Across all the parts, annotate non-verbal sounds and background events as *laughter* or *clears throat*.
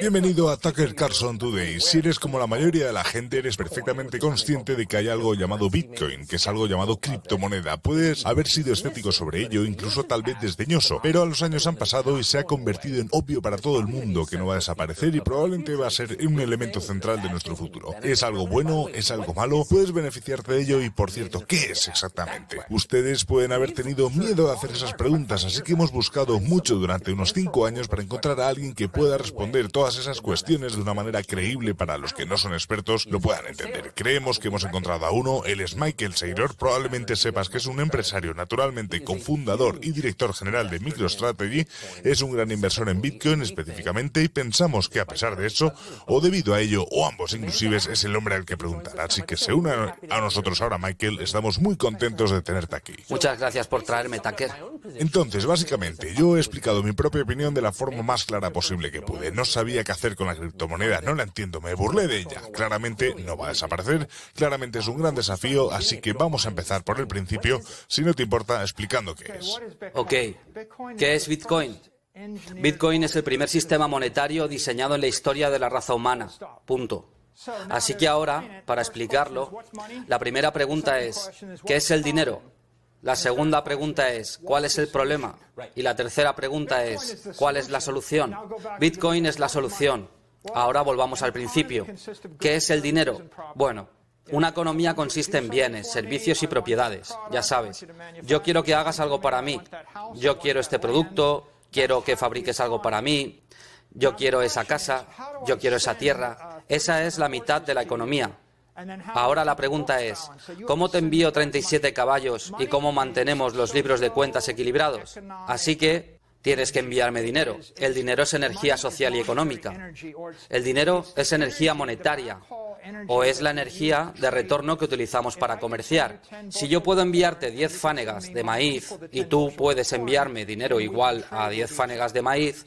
Bienvenido a Tucker Carlson Today. Si eres como la mayoría de la gente, eres perfectamente oh, consciente de que hay algo llamado Bitcoin, que es algo llamado criptomoneda. Puedes haber sido escéptico sobre ello, incluso tal vez desdeñoso, pero los años han pasado y se ha convertido en obvio para todo el mundo que no va a desaparecer y probablemente va a ser un elemento central de nuestro futuro. ¿Es algo bueno? ¿Es algo malo? Puedes beneficiarte de ello y, por cierto, ¿qué es exactamente? Ustedes pueden haber tenido miedo de hacer esas preguntas, así que hemos buscado mucho durante unos cinco años para encontrar a alguien que pueda responder todas esas cuestiones de una manera creíble para los que no son expertos lo puedan entender. Creemos que hemos encontrado a uno, él es Michael Saylor, probablemente sepas que es un empresario naturalmente cofundador y director general de MicroStrategy, es un gran inversor en Bitcoin específicamente y pensamos que a pesar de eso, o debido a ello, o ambos inclusive, es el hombre al que preguntar. Así que se una a nosotros ahora, Michael, estamos muy contentos de tenerte aquí. Muchas gracias por traerme, Tucker. Entonces, básicamente, yo he explicado mi propia opinión de la forma más clara posible que pude. No sabía qué hacer con la criptomoneda, no la entiendo, me burlé de ella. Claramente no va a desaparecer, claramente es un gran desafío, así que vamos a empezar por el principio, si no te importa, explicando qué es. Ok, ¿qué es Bitcoin? Bitcoin es el primer sistema monetario diseñado en la historia de la raza humana. Punto. Así que ahora, para explicarlo, la primera pregunta es, ¿qué es el dinero? La segunda pregunta es, ¿cuál es el problema? Y la tercera pregunta es, ¿cuál es la solución? Bitcoin es la solución. Ahora volvamos al principio. ¿Qué es el dinero? Bueno, una economía consiste en bienes, servicios y propiedades, ya sabes. Yo quiero que hagas algo para mí. Yo quiero este producto, quiero que fabriques algo para mí, yo quiero esa casa, yo quiero esa tierra. Esa es la mitad de la economía. Ahora la pregunta es, ¿cómo te envío 37 caballos y cómo mantenemos los libros de cuentas equilibrados? Así que tienes que enviarme dinero. El dinero es energía social y económica. El dinero es energía monetaria o es la energía de retorno que utilizamos para comerciar. Si yo puedo enviarte 10 fanegas de maíz y tú puedes enviarme dinero igual a 10 fanegas de maíz,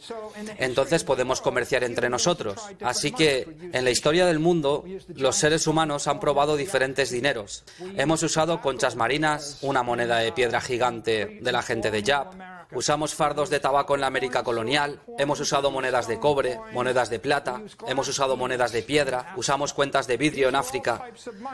entonces podemos comerciar entre nosotros. Así que en la historia del mundo los seres humanos han probado diferentes dineros. Hemos usado conchas marinas, una moneda de piedra gigante de la gente de Yap, Usamos fardos de tabaco en la América colonial, hemos usado monedas de cobre, monedas de plata, hemos usado monedas de piedra, usamos cuentas de vidrio en África.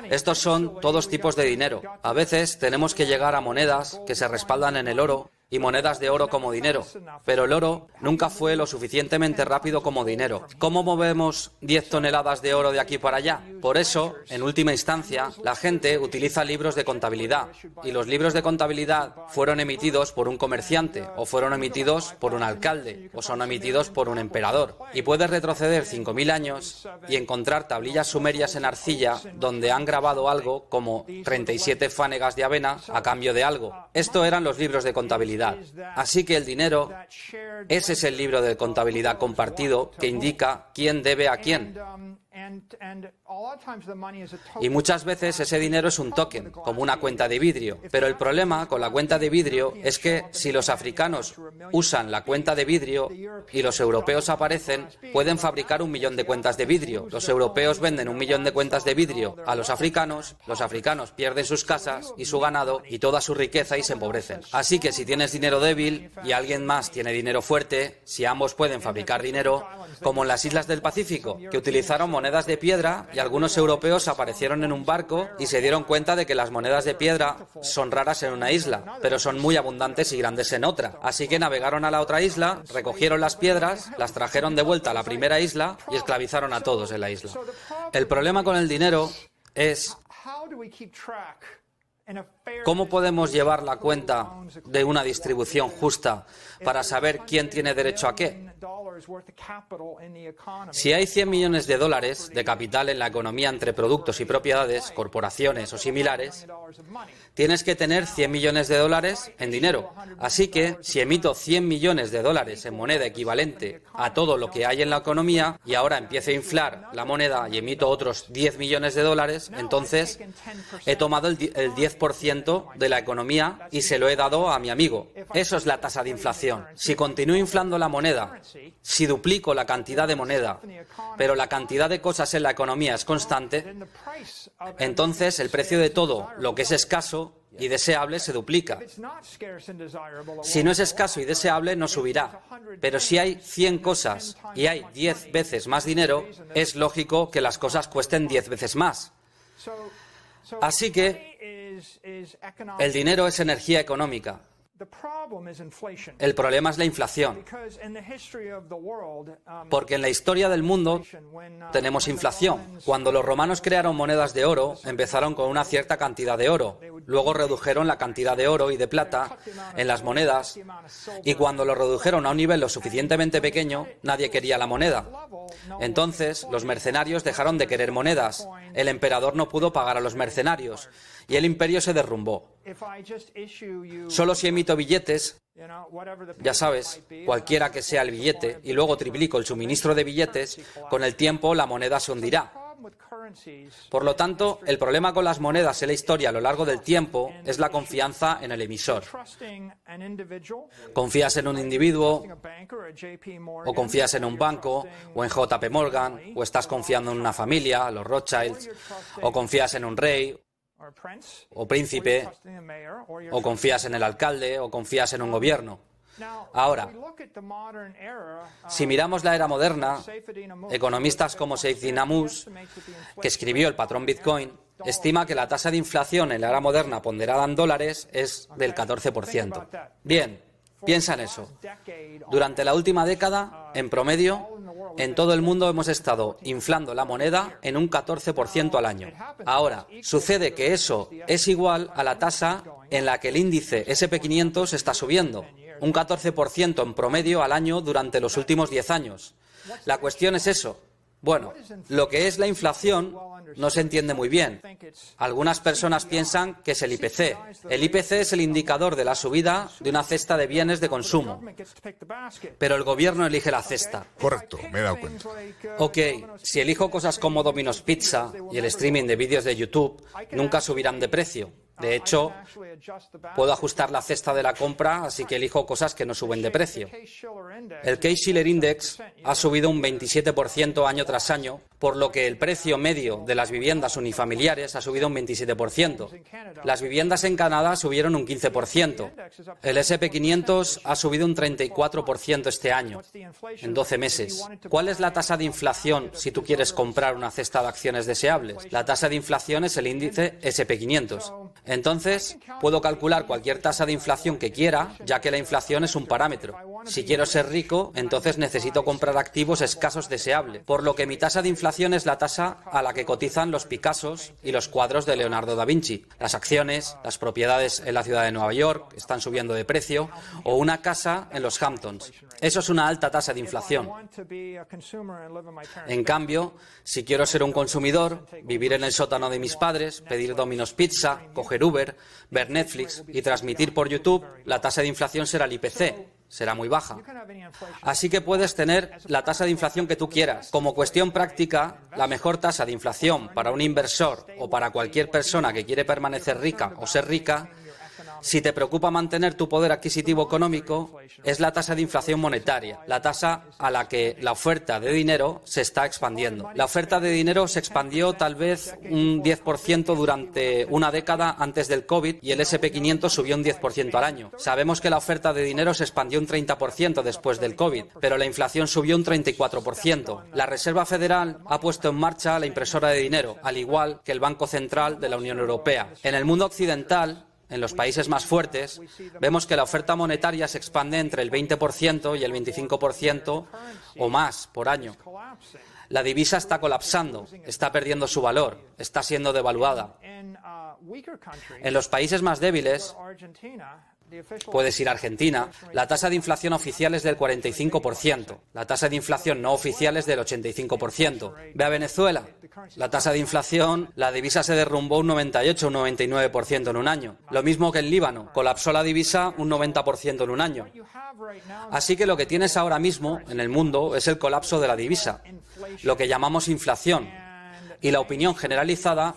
Estos son todos tipos de dinero. A veces tenemos que llegar a monedas que se respaldan en el oro y monedas de oro como dinero, pero el oro nunca fue lo suficientemente rápido como dinero. ¿Cómo movemos 10 toneladas de oro de aquí para allá? Por eso, en última instancia, la gente utiliza libros de contabilidad y los libros de contabilidad fueron emitidos por un comerciante o fueron emitidos por un alcalde o son emitidos por un emperador. Y puedes retroceder 5.000 años y encontrar tablillas sumerias en arcilla donde han grabado algo como 37 fanegas de avena a cambio de algo. Esto eran los libros de contabilidad. Así que el dinero, ese es el libro de contabilidad compartido que indica quién debe a quién. Y muchas veces ese dinero es un token, como una cuenta de vidrio. Pero el problema con la cuenta de vidrio es que si los africanos usan la cuenta de vidrio y los europeos aparecen, pueden fabricar un millón de cuentas de vidrio. Los europeos venden un millón de cuentas de vidrio a los africanos, los africanos pierden sus casas y su ganado y toda su riqueza y se empobrecen. Así que si tienes dinero débil y alguien más tiene dinero fuerte, si ambos pueden fabricar dinero, como en las islas del Pacífico, que utilizaron moneda monedas de piedra y algunos europeos aparecieron en un barco y se dieron cuenta de que las monedas de piedra son raras en una isla, pero son muy abundantes y grandes en otra. Así que navegaron a la otra isla, recogieron las piedras, las trajeron de vuelta a la primera isla y esclavizaron a todos en la isla. El problema con el dinero es ¿Cómo podemos llevar la cuenta de una distribución justa para saber quién tiene derecho a qué? Si hay 100 millones de dólares de capital en la economía entre productos y propiedades, corporaciones o similares, tienes que tener 100 millones de dólares en dinero. Así que si emito 100 millones de dólares en moneda equivalente a todo lo que hay en la economía y ahora empiezo a inflar la moneda y emito otros 10 millones de dólares, entonces he tomado el 10% de la economía y se lo he dado a mi amigo. Eso es la tasa de inflación. Si continúo inflando la moneda, si duplico la cantidad de moneda, pero la cantidad de cosas en la economía es constante, entonces el precio de todo lo que es escaso y deseable se duplica. Si no es escaso y deseable, no subirá. Pero si hay 100 cosas y hay 10 veces más dinero, es lógico que las cosas cuesten 10 veces más. Así que el dinero es energía económica. El problema es la inflación, um, porque en la historia del mundo uh, tenemos inflación. Cuando los romanos crearon monedas de oro, empezaron con una cierta cantidad de oro, luego redujeron la cantidad de oro y de plata en las monedas, y cuando lo redujeron a un nivel lo suficientemente pequeño, nadie quería la moneda. Entonces, los mercenarios dejaron de querer monedas, el emperador no pudo pagar a los mercenarios, y el imperio se derrumbó. Solo si emito billetes, ya sabes, cualquiera que sea el billete, y luego triplico el suministro de billetes, con el tiempo la moneda se hundirá. Por lo tanto, el problema con las monedas en la historia a lo largo del tiempo es la confianza en el emisor. Confías en un individuo, o confías en un banco, o en JP Morgan, o estás confiando en una familia, los Rothschilds, o confías en un rey, o príncipe, o confías en el alcalde, o confías en un gobierno. Ahora, uh, si miramos la era moderna, economistas como Seif Dinamus, que escribió el patrón Bitcoin, estima que la tasa de inflación en la era moderna ponderada en dólares es del 14%. Bien, piensa en eso. Durante la última década, uh, en promedio, en todo el mundo hemos estado inflando la moneda en un 14% al año. Ahora, sucede que eso es igual a la tasa en la que el índice SP500 está subiendo, un 14% en promedio al año durante los últimos 10 años. La cuestión es eso, bueno, lo que es la inflación no se entiende muy bien. Algunas personas piensan que es el IPC. El IPC es el indicador de la subida de una cesta de bienes de consumo. Pero el gobierno elige la cesta. Correcto, me he dado cuenta. Ok, si elijo cosas como Domino's Pizza y el streaming de vídeos de YouTube, nunca subirán de precio de hecho, puedo ajustar la cesta de la compra, así que elijo cosas que no suben de precio. El Case-Shiller Index ha subido un 27% año tras año, por lo que el precio medio de las viviendas unifamiliares ha subido un 27%. Las viviendas en Canadá subieron un 15%. El SP500 ha subido un 34% este año, en 12 meses. ¿Cuál es la tasa de inflación si tú quieres comprar una cesta de acciones deseables? La tasa de inflación es el índice SP500. Entonces, puedo calcular cualquier tasa de inflación que quiera, ya que la inflación es un parámetro. Si quiero ser rico, entonces necesito comprar activos escasos deseables. por lo que mi tasa de inflación es la tasa a la que cotizan los Picassos y los cuadros de Leonardo da Vinci. Las acciones, las propiedades en la ciudad de Nueva York están subiendo de precio, o una casa en los Hamptons. Eso es una alta tasa de inflación. En cambio, si quiero ser un consumidor, vivir en el sótano de mis padres, pedir Domino's Pizza, coger Ver Uber, ver Netflix y transmitir por YouTube, la tasa de inflación será el IPC, será muy baja. Así que puedes tener la tasa de inflación que tú quieras. Como cuestión práctica, la mejor tasa de inflación para un inversor o para cualquier persona que quiere permanecer rica o ser rica si te preocupa mantener tu poder adquisitivo económico, es la tasa de inflación monetaria, la tasa a la que la oferta de dinero se está expandiendo. La oferta de dinero se expandió tal vez un 10% durante una década antes del COVID y el SP500 subió un 10% al año. Sabemos que la oferta de dinero se expandió un 30% después del COVID, pero la inflación subió un 34%. La Reserva Federal ha puesto en marcha la impresora de dinero, al igual que el Banco Central de la Unión Europea. En el mundo occidental, en los países más fuertes, vemos que la oferta monetaria se expande entre el 20% y el 25% o más por año. La divisa está colapsando, está perdiendo su valor, está siendo devaluada. En los países más débiles, Puedes ir a Argentina. La tasa de inflación oficial es del 45%. La tasa de inflación no oficial es del 85%. Ve a Venezuela. La tasa de inflación, la divisa se derrumbó un 98, un 99% en un año. Lo mismo que en Líbano. Colapsó la divisa un 90% en un año. Así que lo que tienes ahora mismo en el mundo es el colapso de la divisa. Lo que llamamos inflación y la opinión generalizada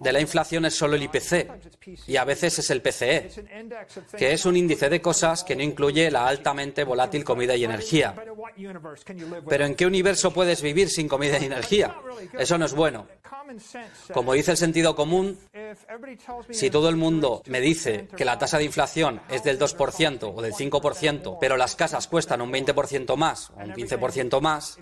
de la inflación es solo el IPC y a veces es el PCE, que es un índice de cosas que no incluye la altamente volátil comida y energía. Pero ¿en qué universo puedes vivir sin comida y energía? Eso no es bueno. Como dice el sentido común, si todo el mundo me dice que la tasa de inflación es del 2% o del 5%, pero las casas cuestan un 20% más o un 15% más,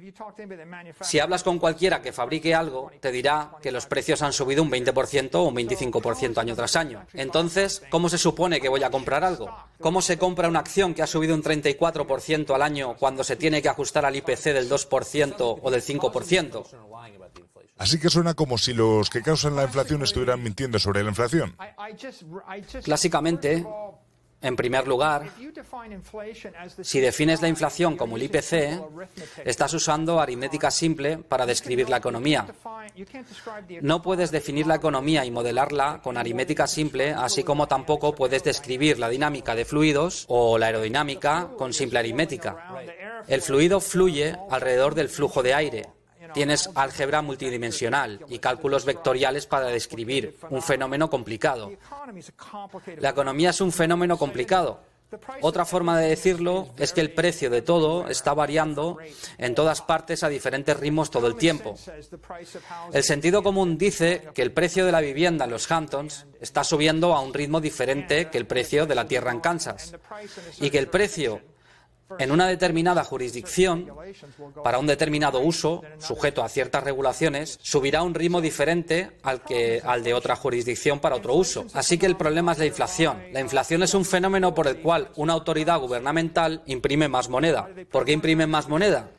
si hablas con cualquiera que fabrique algo, te dirá que los precios han subido un 20% o un 25% año tras año. Entonces, ¿cómo se supone que voy a comprar algo? ¿Cómo se compra una acción que ha subido un 34% al año cuando se tiene que ajustar al IPC del 2% o del 5%? Así que suena como si los que causan la inflación estuvieran mintiendo sobre la inflación. Clásicamente, en primer lugar, si defines la inflación como el IPC, estás usando aritmética simple para describir la economía. No puedes definir la economía y modelarla con aritmética simple, así como tampoco puedes describir la dinámica de fluidos o la aerodinámica con simple aritmética. El fluido fluye alrededor del flujo de aire Tienes álgebra multidimensional y cálculos vectoriales para describir un fenómeno complicado. La economía es un fenómeno complicado. Otra forma de decirlo es que el precio de todo está variando en todas partes a diferentes ritmos todo el tiempo. El sentido común dice que el precio de la vivienda en los Hamptons está subiendo a un ritmo diferente que el precio de la tierra en Kansas y que el precio en una determinada jurisdicción, para un determinado uso, sujeto a ciertas regulaciones, subirá un ritmo diferente al, que, al de otra jurisdicción para otro uso. Así que el problema es la inflación. La inflación es un fenómeno por el cual una autoridad gubernamental imprime más moneda. ¿Por qué imprime más moneda?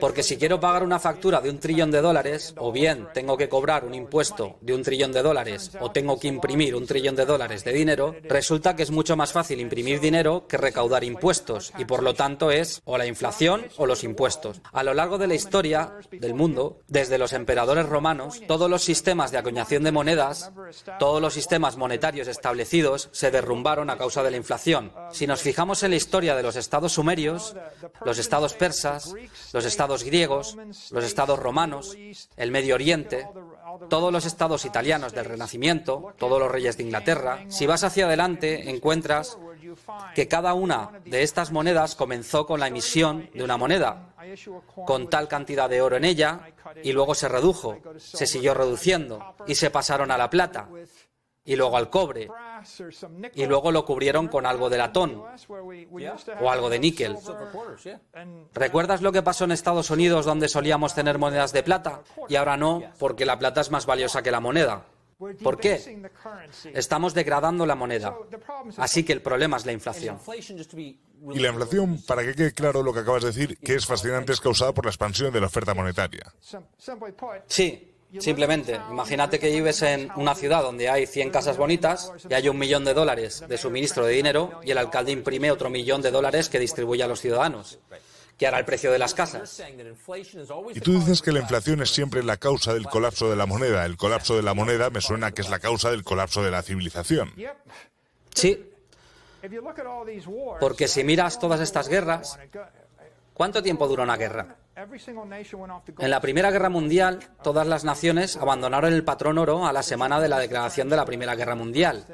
Porque si quiero pagar una factura de un trillón de dólares, o bien tengo que cobrar un impuesto de un trillón de dólares, o tengo que imprimir un trillón de dólares de dinero, resulta que es mucho más fácil imprimir dinero que recaudar impuestos, y por lo tanto es o la inflación o los impuestos. A lo largo de la historia del mundo, desde los emperadores romanos, todos los sistemas de acuñación de monedas, todos los sistemas monetarios establecidos se derrumbaron a causa de la inflación. Si nos fijamos en la historia de los estados sumerios, los estados persas, los estados griegos, los estados romanos, el Medio Oriente, todos los estados italianos del Renacimiento, todos los reyes de Inglaterra. Si vas hacia adelante, encuentras que cada una de estas monedas comenzó con la emisión de una moneda, con tal cantidad de oro en ella, y luego se redujo, se siguió reduciendo, y se pasaron a la plata, y luego al cobre. Y luego lo cubrieron con algo de latón o algo de níquel. ¿Recuerdas lo que pasó en Estados Unidos donde solíamos tener monedas de plata y ahora no porque la plata es más valiosa que la moneda? ¿Por qué? Estamos degradando la moneda. Así que el problema es la inflación. Y la inflación, para que quede claro lo que acabas de decir, que es fascinante, es causada por la expansión de la oferta monetaria. Sí, Simplemente, imagínate que vives en una ciudad donde hay 100 casas bonitas y hay un millón de dólares de suministro de dinero y el alcalde imprime otro millón de dólares que distribuye a los ciudadanos. que hará el precio de las casas? Y tú dices que la inflación es siempre la causa del colapso de la moneda. El colapso de la moneda me suena que es la causa del colapso de la civilización. Sí. Porque si miras todas estas guerras, ¿cuánto tiempo dura una guerra? En la Primera Guerra Mundial, todas las naciones abandonaron el patrón oro a la semana de la declaración de la Primera Guerra Mundial.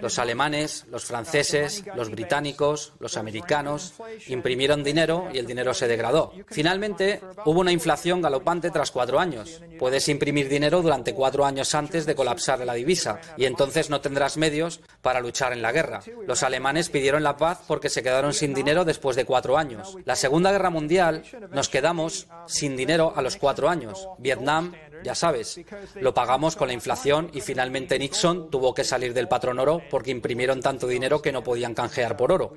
Los alemanes, los franceses, los británicos, los americanos imprimieron dinero y el dinero se degradó. Finalmente, hubo una inflación galopante tras cuatro años. Puedes imprimir dinero durante cuatro años antes de colapsar la divisa y entonces no tendrás medios para luchar en la guerra. Los alemanes pidieron la paz porque se quedaron sin dinero después de cuatro años. La Segunda Guerra Mundial nos quedó Quedamos sin dinero a los cuatro años. Vietnam, ya sabes, lo pagamos con la inflación y finalmente Nixon tuvo que salir del patrón oro porque imprimieron tanto dinero que no podían canjear por oro.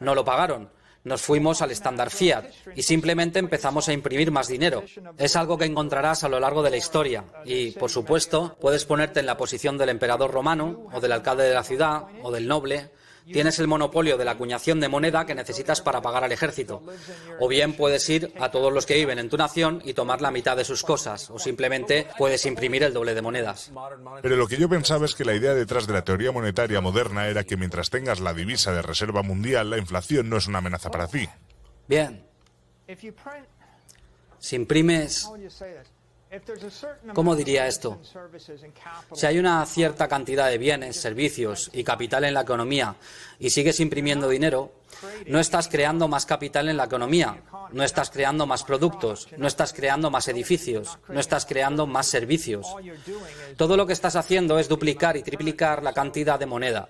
No lo pagaron. Nos fuimos al estándar fiat y simplemente empezamos a imprimir más dinero. Es algo que encontrarás a lo largo de la historia y, por supuesto, puedes ponerte en la posición del emperador romano o del alcalde de la ciudad o del noble tienes el monopolio de la acuñación de moneda que necesitas para pagar al ejército. O bien puedes ir a todos los que viven en tu nación y tomar la mitad de sus cosas, o simplemente puedes imprimir el doble de monedas. Pero lo que yo pensaba es que la idea detrás de la teoría monetaria moderna era que mientras tengas la divisa de reserva mundial, la inflación no es una amenaza para ti. Bien. Si imprimes ¿Cómo diría esto? Si hay una cierta cantidad de bienes, servicios y capital en la economía y sigues imprimiendo dinero, no estás creando más capital en la economía, no estás creando más productos, no estás creando más edificios, no estás creando más servicios. Todo lo que estás haciendo es duplicar y triplicar la cantidad de moneda.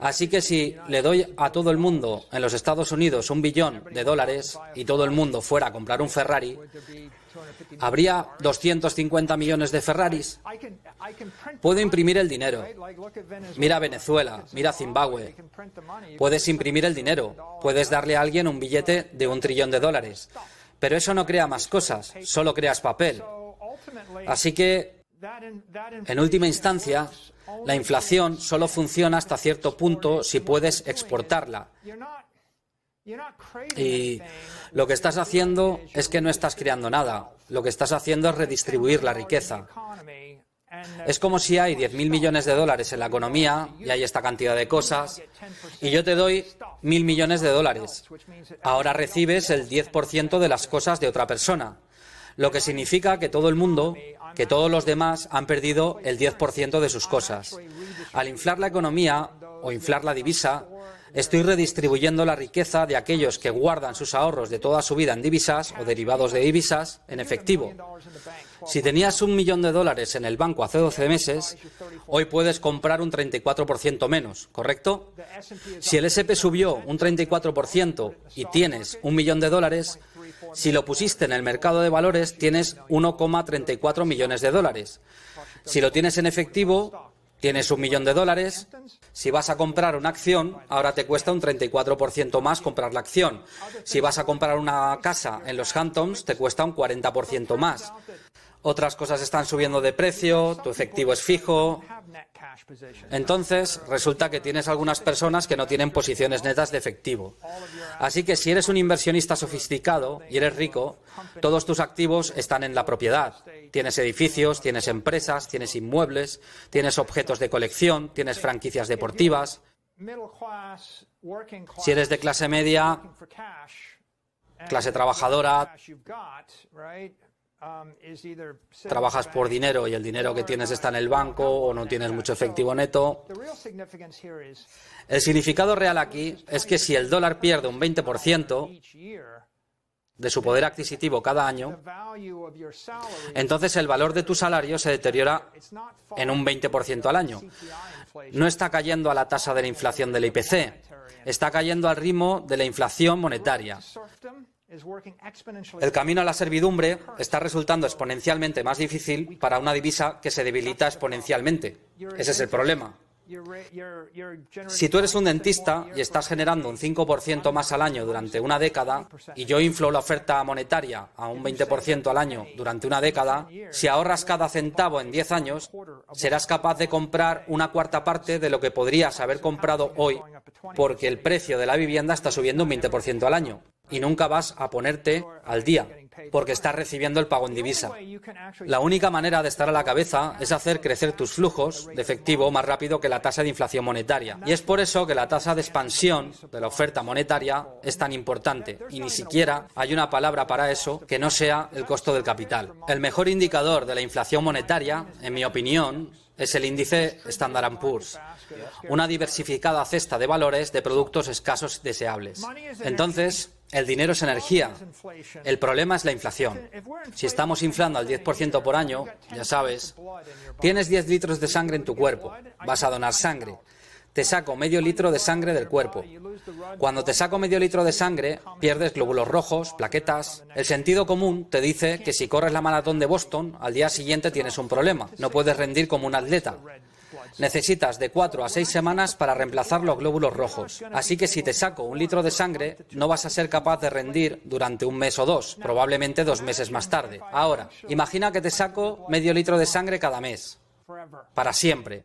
Así que si le doy a todo el mundo en los Estados Unidos un billón de dólares y todo el mundo fuera a comprar un Ferrari, ¿Habría 250 millones de Ferraris? Puedo imprimir el dinero. Mira Venezuela, mira Zimbabue. Puedes imprimir el dinero. Puedes darle a alguien un billete de un trillón de dólares. Pero eso no crea más cosas, solo creas papel. Así que, en última instancia, la inflación solo funciona hasta cierto punto si puedes exportarla. Y lo que estás haciendo es que no estás creando nada. Lo que estás haciendo es redistribuir la riqueza. Es como si hay 10.000 millones de dólares en la economía y hay esta cantidad de cosas y yo te doy 1.000 millones de dólares. Ahora recibes el 10% de las cosas de otra persona, lo que significa que todo el mundo, que todos los demás han perdido el 10% de sus cosas. Al inflar la economía o inflar la divisa, estoy redistribuyendo la riqueza de aquellos que guardan sus ahorros de toda su vida en divisas o derivados de divisas en efectivo. Si tenías un millón de dólares en el banco hace 12 meses, hoy puedes comprar un 34% menos, ¿correcto? Si el SP subió un 34% y tienes un millón de dólares, si lo pusiste en el mercado de valores, tienes 1,34 millones de dólares. Si lo tienes en efectivo, tienes un millón de dólares. Si vas a comprar una acción, ahora te cuesta un 34% más comprar la acción. Si vas a comprar una casa en los Hamptons, te cuesta un 40% más otras cosas están subiendo de precio, tu efectivo es fijo. Entonces, resulta que tienes algunas personas que no tienen posiciones netas de efectivo. Así que si eres un inversionista sofisticado y eres rico, todos tus activos están en la propiedad. Tienes edificios, tienes empresas, tienes inmuebles, tienes objetos de colección, tienes franquicias deportivas. Si eres de clase media, clase trabajadora, Um, Trabajas por dinero y el dinero que tienes uh, está en el banco o no tienes mucho efectivo neto. El significado real aquí es que si el dólar pierde un 20% de su poder adquisitivo cada año, entonces el valor de tu salario se deteriora en un 20% al año. No está cayendo a la tasa de la inflación del IPC, está cayendo al ritmo de la inflación monetaria. El camino a la servidumbre está resultando exponencialmente más difícil para una divisa que se debilita exponencialmente. Ese es el problema. Si tú eres un dentista y estás generando un 5% más al año durante una década y yo inflo la oferta monetaria a un 20% al año durante una década, si ahorras cada centavo en 10 años, serás capaz de comprar una cuarta parte de lo que podrías haber comprado hoy porque el precio de la vivienda está subiendo un 20% al año y nunca vas a ponerte al día porque estás recibiendo el pago en divisa. La única manera de estar a la cabeza es hacer crecer tus flujos de efectivo más rápido que la tasa de inflación monetaria. Y es por eso que la tasa de expansión de la oferta monetaria es tan importante. Y ni siquiera hay una palabra para eso que no sea el costo del capital. El mejor indicador de la inflación monetaria, en mi opinión, es el índice Standard Poor's, una diversificada cesta de valores de productos escasos y deseables. Entonces, el dinero es energía. El problema es la inflación. Si estamos inflando al 10% por año, ya sabes, tienes 10 litros de sangre en tu cuerpo. Vas a donar sangre. Te saco medio litro de sangre del cuerpo. Cuando te saco medio litro de sangre, pierdes glóbulos rojos, plaquetas. El sentido común te dice que si corres la maratón de Boston, al día siguiente tienes un problema. No puedes rendir como un atleta. Necesitas de cuatro a seis semanas para reemplazar los glóbulos rojos. Así que si te saco un litro de sangre, no vas a ser capaz de rendir durante un mes o dos, probablemente dos meses más tarde. Ahora, imagina que te saco medio litro de sangre cada mes. Para siempre.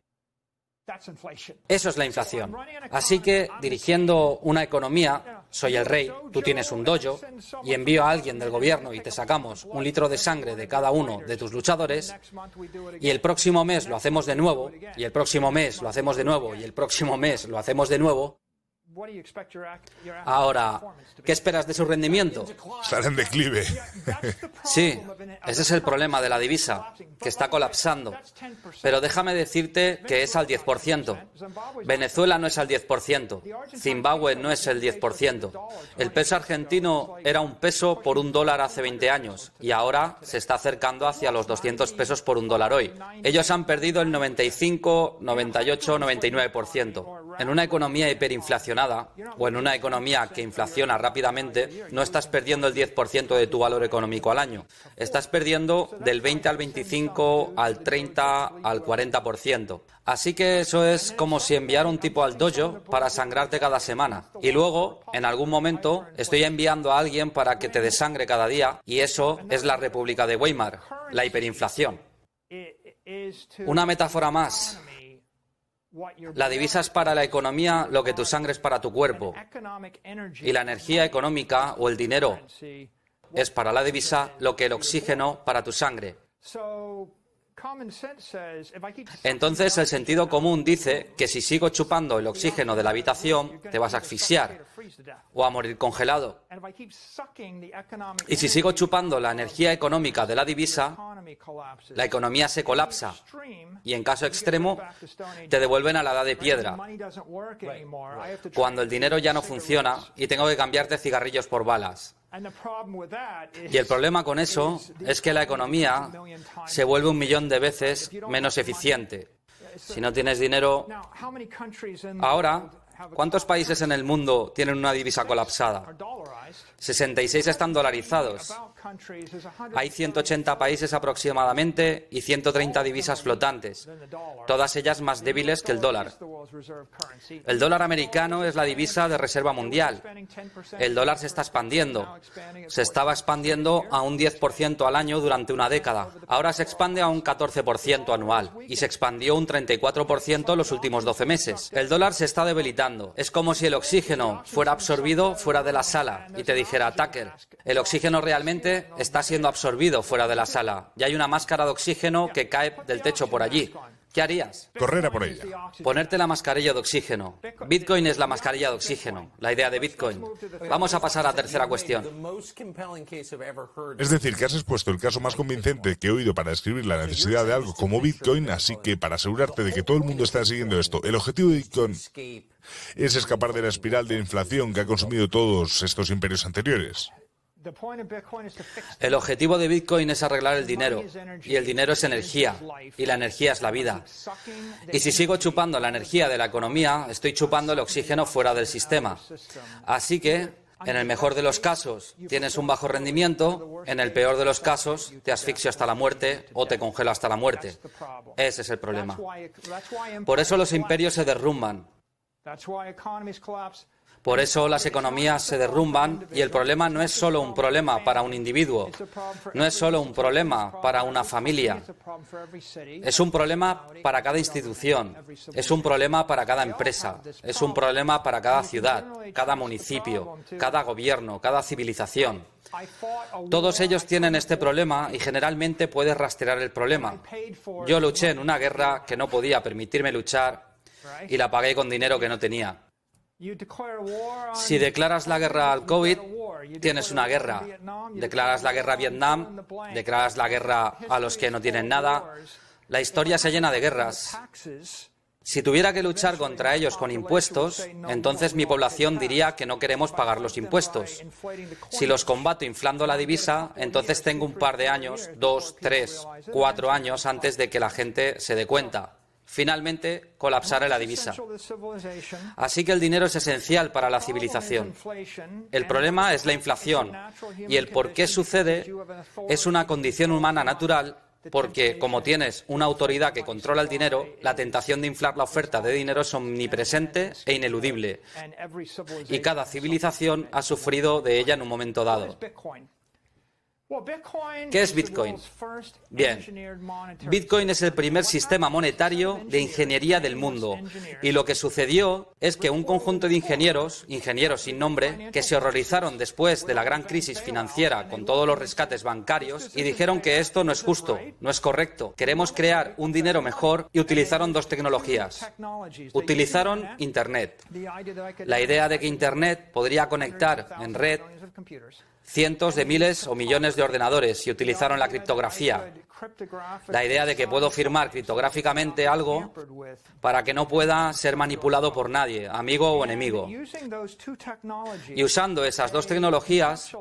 Eso es la inflación. Así que, dirigiendo una economía, soy el rey, tú tienes un dojo, y envío a alguien del gobierno y te sacamos un litro de sangre de cada uno de tus luchadores, y el próximo mes lo hacemos de nuevo, y el próximo mes lo hacemos de nuevo, y el próximo mes lo hacemos de nuevo, Ahora, ¿qué esperas de su rendimiento? Estará en declive. *laughs* Sí, ese es el problema de la divisa, que está colapsando. Pero déjame decirte que es al 10%. Venezuela no es al 10%. Zimbabue no es el 10%. El peso argentino era un peso por un dólar hace 20 años y ahora se está acercando hacia los 200 pesos por un dólar hoy. Ellos han perdido el 95, 98, 99%. En una economía hiperinflacionaria, o en una economía que inflaciona rápidamente, no estás perdiendo el 10% de tu valor económico al año. Estás perdiendo del 20 al 25, al 30, al 40%. Así que eso es como si enviara un tipo al dojo para sangrarte cada semana. Y luego, en algún momento, estoy enviando a alguien para que te desangre cada día y eso es la República de Weimar, la hiperinflación. Una metáfora más. La divisa es para la economía lo que tu sangre es para tu cuerpo. Y la energía económica o el dinero es para la divisa lo que el oxígeno para tu sangre. Entonces el sentido común dice que si sigo chupando el oxígeno de la habitación, te vas a asfixiar o a morir congelado. Y si sigo chupando la energía económica de la divisa, la economía se colapsa. Y en caso extremo, te devuelven a la edad de piedra. Cuando el dinero ya no funciona y tengo que cambiarte cigarrillos por balas. Y el problema con eso es que la economía se vuelve un millón de veces menos eficiente. Si no tienes dinero ahora, ¿Cuántos países en el mundo tienen una divisa colapsada? 66 están dolarizados. Hay 180 países aproximadamente y 130 divisas flotantes, todas ellas más débiles que el dólar. El dólar americano es la divisa de reserva mundial. El dólar se está expandiendo. Se estaba expandiendo a un 10% al año durante una década. Ahora se expande a un 14% anual y se expandió un 34% los últimos 12 meses. El dólar se está debilitando es como si el oxígeno fuera absorbido fuera de la sala y te dijera, Tucker, el oxígeno realmente está siendo absorbido fuera de la sala y hay una máscara de oxígeno que cae del techo por allí. ¿Qué harías? Correr a por ella. Ponerte la mascarilla de oxígeno. Bitcoin es la mascarilla de oxígeno, la idea de Bitcoin. Vamos a pasar a la tercera cuestión. Es decir, que has expuesto el caso más convincente que he oído para describir la necesidad de algo como Bitcoin, así que para asegurarte de que todo el mundo está siguiendo esto, el objetivo de Bitcoin es escapar de la espiral de inflación que ha consumido todos estos imperios anteriores. El objetivo de Bitcoin es arreglar el dinero, y el dinero es energía, y la energía es la vida. Y si sigo chupando la energía de la economía, estoy chupando el oxígeno fuera del sistema. Así que en el mejor de los casos tienes un bajo rendimiento, en el peor de los casos te asfixio hasta la muerte o te congelo hasta la muerte. Ese es el problema. Por eso los imperios se derrumban, por eso las economías se derrumban y el problema no es solo un problema para un individuo, no es solo un problema para una familia, es un problema para cada institución, es un problema para cada empresa, es un problema para cada ciudad, cada municipio, cada gobierno, cada civilización. Todos ellos tienen este problema y generalmente puedes rastrear el problema. Yo luché en una guerra que no podía permitirme luchar y la pagué con dinero que no tenía. Si declaras la guerra al COVID, tienes una guerra. Declaras la guerra a Vietnam, declaras la guerra a los que no tienen nada. La historia se llena de guerras. Si tuviera que luchar contra ellos con impuestos, entonces mi población diría que no queremos pagar los impuestos. Si los combato inflando la divisa, entonces tengo un par de años, dos, tres, cuatro años antes de que la gente se dé cuenta finalmente colapsará la divisa. Así que el dinero es esencial para la civilización. El problema es la inflación y el por qué sucede es una condición humana natural porque como tienes una autoridad que controla el dinero, la tentación de inflar la oferta de dinero es omnipresente e ineludible. Y cada civilización ha sufrido de ella en un momento dado. ¿Qué es Bitcoin? Bien, Bitcoin es el primer sistema monetario de ingeniería del mundo. Y lo que sucedió es que un conjunto de ingenieros, ingenieros sin nombre, que se horrorizaron después de la gran crisis financiera con todos los rescates bancarios y dijeron que esto no es justo, no es correcto, queremos crear un dinero mejor y utilizaron dos tecnologías. Utilizaron Internet. La idea de que Internet podría conectar en red cientos de miles o millones de ordenadores y utilizaron la criptografía. La idea de que puedo firmar criptográficamente algo para que no pueda ser manipulado por nadie, amigo o enemigo. Y usando esas dos tecnologías,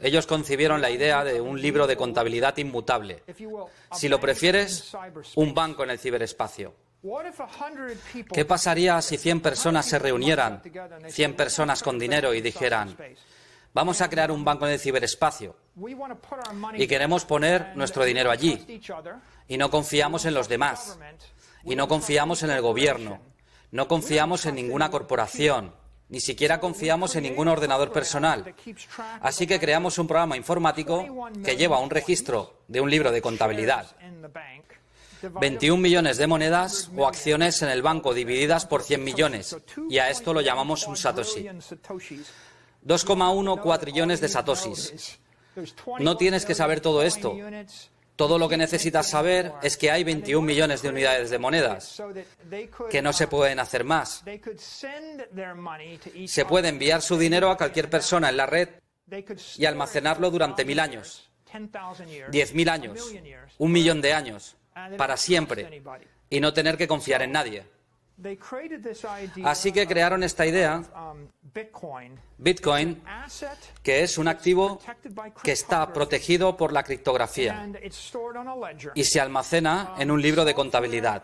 ellos concibieron la idea de un libro de contabilidad inmutable. Si lo prefieres, un banco en el ciberespacio. ¿Qué pasaría si 100 personas se reunieran, 100 personas con dinero y dijeran, Vamos a crear un banco en el ciberespacio y queremos poner nuestro dinero allí. Y no confiamos en los demás. Y no confiamos en el gobierno. No confiamos en ninguna corporación. Ni siquiera confiamos en ningún ordenador personal. Así que creamos un programa informático que lleva un registro de un libro de contabilidad. 21 millones de monedas o acciones en el banco divididas por 100 millones. Y a esto lo llamamos un Satoshi. 2,1 cuatrillones de satosis. No tienes que saber todo esto. Todo lo que necesitas saber es que hay 21 millones de unidades de monedas, que no se pueden hacer más. Se puede enviar su dinero a cualquier persona en la red y almacenarlo durante mil años, diez mil años, un millón de años, para siempre, y no tener que confiar en nadie. Así que crearon esta idea, um, Bitcoin, que es un activo que está protegido por la criptografía y se almacena um, en un libro de contabilidad.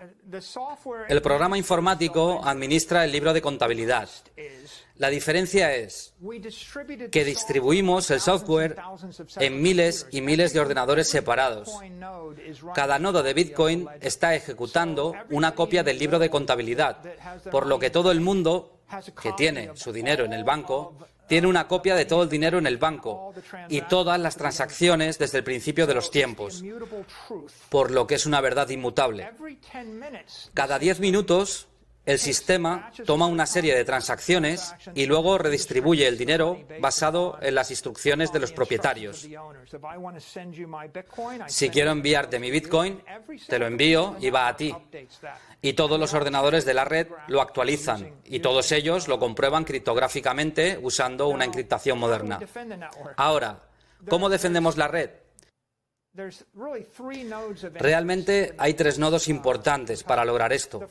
El programa informático administra el libro de contabilidad. La diferencia es que distribuimos el software en miles y miles de ordenadores separados. Cada nodo de Bitcoin está ejecutando una copia del libro de contabilidad, por lo que todo el mundo que tiene su dinero en el banco tiene una copia de todo el dinero en el banco y todas las transacciones desde el principio de los tiempos, por lo que es una verdad inmutable. Cada 10 minutos el sistema toma una serie de transacciones y luego redistribuye el dinero basado en las instrucciones de los propietarios. Si quiero enviarte mi Bitcoin, te lo envío y va a ti. Y todos los ordenadores de la red lo actualizan y todos ellos lo comprueban criptográficamente usando una encriptación moderna. Ahora, ¿cómo defendemos la red? Realmente hay tres nodos importantes para lograr esto.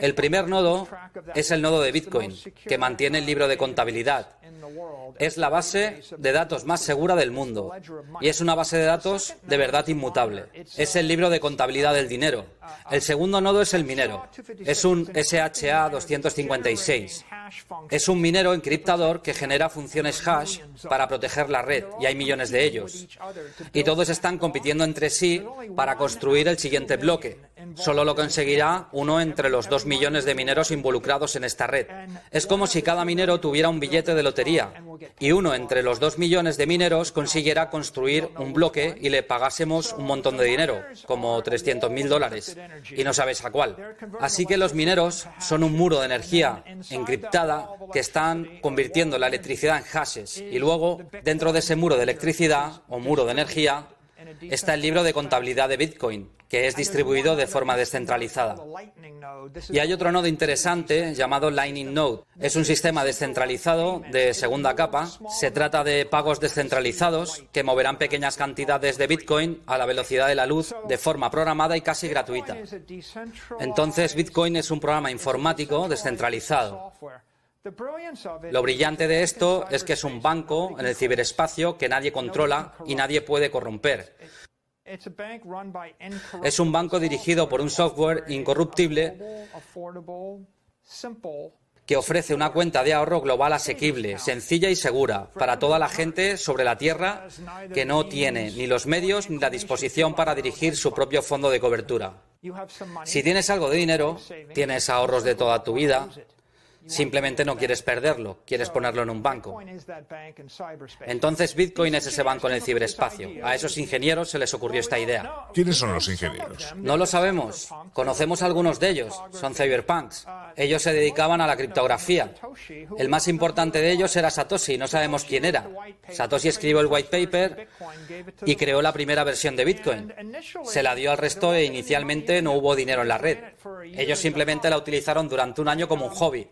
El primer nodo es el nodo de Bitcoin, que mantiene el libro de contabilidad. Es la base de datos más segura del mundo y es una base de datos de verdad inmutable. Uh, es el libro de contabilidad del dinero. El segundo nodo es el minero. Es un SHA-256. Es un minero encriptador que genera funciones hash para proteger la red, y hay millones de ellos. Y todos están compitiendo entre sí para construir el siguiente bloque. Solo lo conseguirá uno entre los dos millones de mineros involucrados en esta red. Es como si cada minero tuviera un billete de lotería y uno entre los dos millones de mineros consiguiera construir un bloque y le pagásemos un montón de dinero, como 300 mil dólares, y no sabes a cuál. Así que los mineros son un muro de energía encriptada que están convirtiendo la electricidad en hashes y luego, dentro de ese muro de electricidad o muro de energía, está el libro de contabilidad de Bitcoin, que es distribuido de forma descentralizada. Y hay otro nodo interesante llamado Lightning Node. Es un sistema descentralizado de segunda capa. Se trata de pagos descentralizados que moverán pequeñas cantidades de Bitcoin a la velocidad de la luz de forma programada y casi gratuita. Entonces, Bitcoin es un programa informático descentralizado lo brillante de esto es que es un banco en el ciberespacio que nadie controla y nadie puede corromper. Es un banco dirigido por un software incorruptible que ofrece una cuenta de ahorro global asequible, sencilla y segura para toda la gente sobre la Tierra que no tiene ni los medios ni la disposición para dirigir su propio fondo de cobertura. Si tienes algo de dinero, tienes ahorros de toda tu vida Simplemente no quieres perderlo, quieres ponerlo en un banco. Entonces Bitcoin es ese banco en el ciberespacio. A esos ingenieros se les ocurrió esta idea. ¿Quiénes son los ingenieros? No lo sabemos. Conocemos algunos de ellos. Son cyberpunks. Ellos se dedicaban a la criptografía. El más importante de ellos era Satoshi. No sabemos quién era. Satoshi escribió el white paper y creó la primera versión de Bitcoin. Se la dio al resto e inicialmente no hubo dinero en la red. Ellos simplemente la utilizaron durante un año como un hobby.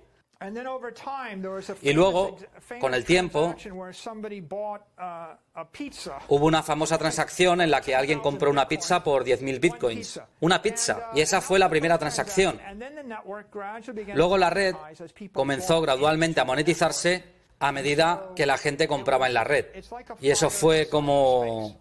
Y luego, con el tiempo, uh, hubo una famosa transacción en la que alguien compró una pizza por 10.000 bitcoins. Una pizza. Uh, y esa fue la primera uh, transacción. Luego la red comenzó gradualmente a monetizarse a medida que la gente compraba en la red. Y eso fue como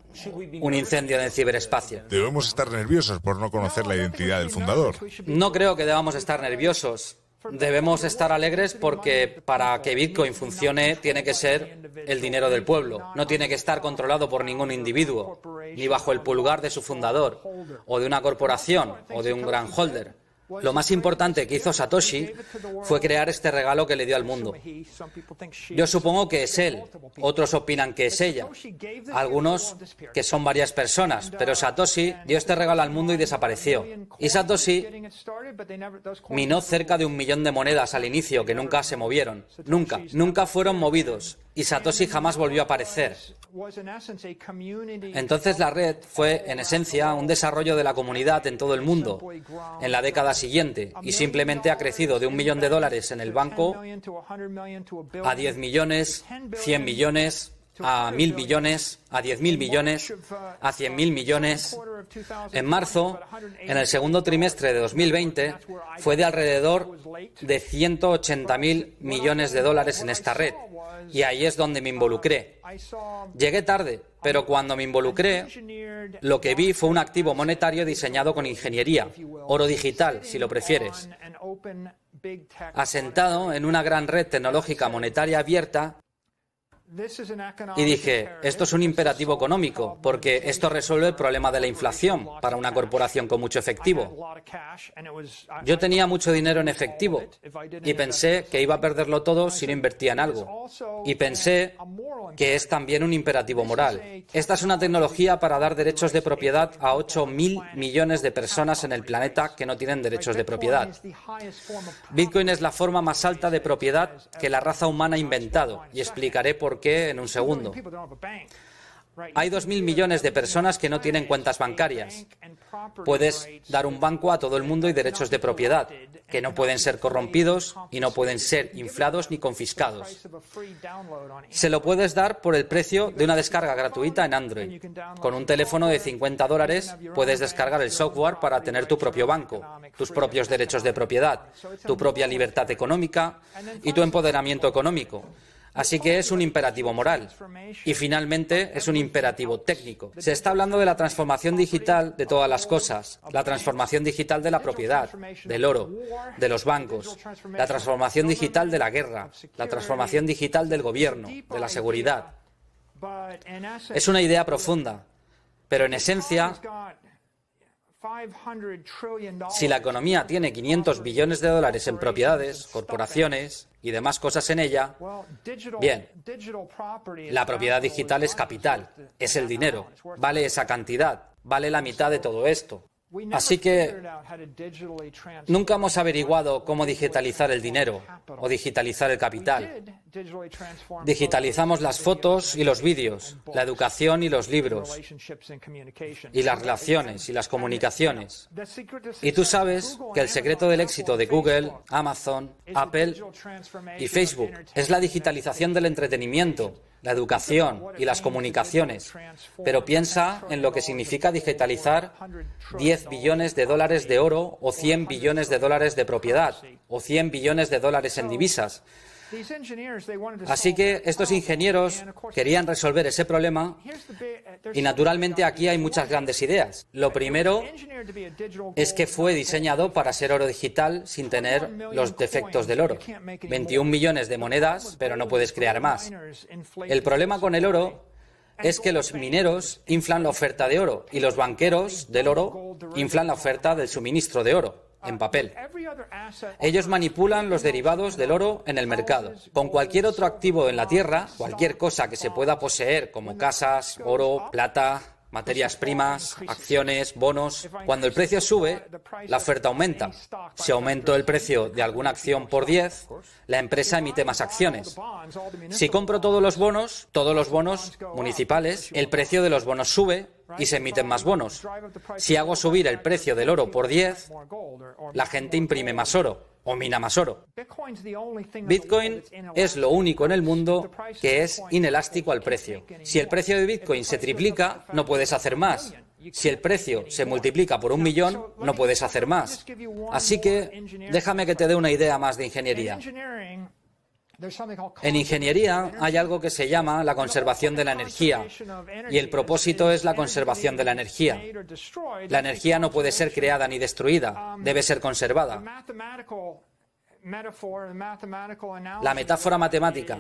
un incendio en el ciberespacio. ¿Debemos estar nerviosos por no conocer la identidad del fundador? No creo que debamos estar nerviosos. Debemos estar alegres porque para que Bitcoin funcione tiene que ser el dinero del pueblo, no tiene que estar controlado por ningún individuo, ni bajo el pulgar de su fundador, o de una corporación, o de un gran holder. Lo más importante que hizo Satoshi fue crear este regalo que le dio al mundo. Yo supongo que es él, otros opinan que es ella, algunos que son varias personas, pero Satoshi dio este regalo al mundo y desapareció. Y Satoshi minó cerca de un millón de monedas al inicio que nunca se movieron, nunca, nunca fueron movidos y Satoshi jamás volvió a aparecer. Entonces la red fue, en esencia, un desarrollo de la comunidad en todo el mundo en la década siguiente y simplemente ha crecido de un millón de dólares en el banco a 10 millones, 100 millones, a mil millones, a diez mil millones, a cien mil millones. En marzo, en el segundo trimestre de 2020, fue de alrededor de 180 mil millones de dólares en esta red. Y ahí es donde me involucré. Llegué tarde, pero cuando me involucré, lo que vi fue un activo monetario diseñado con ingeniería, oro digital, si lo prefieres, asentado en una gran red tecnológica monetaria abierta y dije, esto es un imperativo económico, porque esto resuelve el problema de la inflación para una corporación con mucho efectivo. Yo tenía mucho dinero en efectivo y pensé que iba a perderlo todo si no invertía en algo. Y pensé que es también un imperativo moral. Esta es una tecnología para dar derechos de propiedad a 8.000 millones de personas en el planeta que no tienen derechos de propiedad. Bitcoin es la forma más alta de propiedad que la raza humana ha inventado y explicaré por qué qué en un segundo. Hay 2.000 millones de personas que no tienen cuentas bancarias. Puedes dar un banco a todo el mundo y derechos de propiedad, que no pueden ser corrompidos y no pueden ser inflados ni confiscados. Se lo puedes dar por el precio de una descarga gratuita en Android. Con un teléfono de 50 dólares puedes descargar el software para tener tu propio banco, tus propios derechos de propiedad, tu propia libertad económica y tu empoderamiento económico. Así que es un imperativo moral. Y finalmente es un imperativo técnico. Se está hablando de la transformación digital de todas las cosas, la transformación digital de la propiedad, del oro, de los bancos, la transformación digital de la guerra, la transformación digital del gobierno, de la seguridad. Es una idea profunda, pero en esencia si la economía tiene 500 billones de dólares en propiedades, corporaciones y demás cosas en ella, bien, la propiedad digital es capital, es el dinero, vale esa cantidad, vale la mitad de todo esto. Así que nunca hemos averiguado cómo digitalizar el dinero o digitalizar el capital. Digitalizamos las fotos y los vídeos, la educación y los libros, y las relaciones y las comunicaciones. Y tú sabes que el secreto del éxito de Google, Amazon, Apple y Facebook es la digitalización del entretenimiento la educación y las comunicaciones, pero piensa en lo que significa digitalizar 10 billones de dólares de oro o 100 billones de dólares de propiedad o 100 billones de dólares en divisas. Así que estos ingenieros querían resolver ese problema uh, y naturalmente aquí hay muchas grandes ideas. Lo primero es que fue diseñado para ser oro digital sin tener los defectos del oro. 21 millones de monedas, pero no puedes crear más. El problema con el oro es que los mineros inflan la oferta de oro y los banqueros del oro inflan la oferta del suministro de oro en papel. Ellos manipulan los derivados del oro en el mercado. Con cualquier otro activo en la tierra, cualquier cosa que se pueda poseer, como casas, oro, plata, materias primas, acciones, bonos. Cuando el precio sube, la oferta aumenta. Si aumento el precio de alguna acción por 10, la empresa emite más acciones. Si compro todos los bonos, todos los bonos municipales, el precio de los bonos sube y se emiten más bonos. Si hago subir el precio del oro por 10, la gente imprime más oro o mina más oro. Bitcoin es lo único en el mundo que es inelástico al precio. Si el precio de Bitcoin se triplica, no puedes hacer más. Si el precio se multiplica por un millón, no puedes hacer más. Así que déjame que te dé una idea más de ingeniería. En ingeniería hay algo que se llama la conservación de la energía y el propósito es la conservación de la energía. La energía no puede ser creada ni destruida, um, debe ser conservada. La metáfora matemática,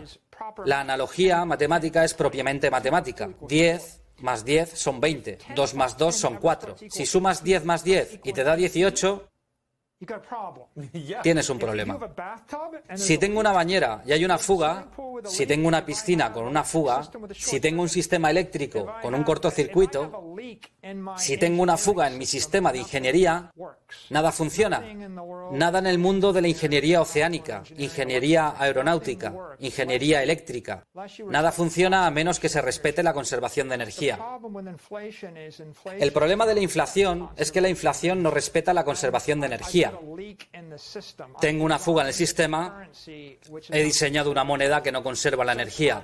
la analogía matemática es propiamente matemática. 10 más 10 son 20, 2 más 2 son 4. Si sumas 10 más 10 y te da 18, *laughs* tienes un problema. Si tengo una bañera y hay una fuga, si tengo una piscina con una fuga, si tengo un sistema eléctrico con un cortocircuito, si tengo una fuga en mi sistema de ingeniería, nada funciona. Nada en el mundo de la ingeniería oceánica, ingeniería aeronáutica, ingeniería eléctrica. Nada funciona a menos que se respete la conservación de energía. El problema de la inflación es que la inflación no respeta la conservación de energía. Tengo una fuga en el sistema, he diseñado una moneda que no conserva la energía.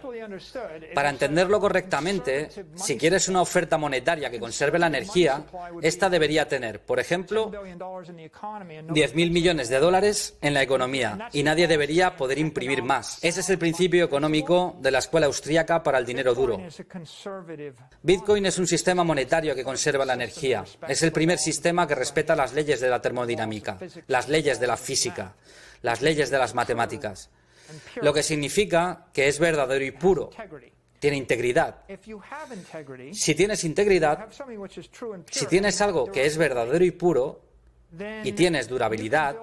Para entenderlo correctamente, si quieres una oferta monetaria que conserve la energía, esta debería tener, por ejemplo, 10.000 millones de dólares en la economía y nadie debería poder imprimir más. Ese es el principio económico de la escuela austríaca para el dinero duro. Bitcoin es un sistema monetario que conserva la energía. Es el primer sistema que respeta las leyes de la termodinámica las leyes de la física, las leyes de las matemáticas, lo que significa que es verdadero y puro, tiene integridad. Si tienes integridad, si tienes algo que es verdadero y puro, y tienes durabilidad,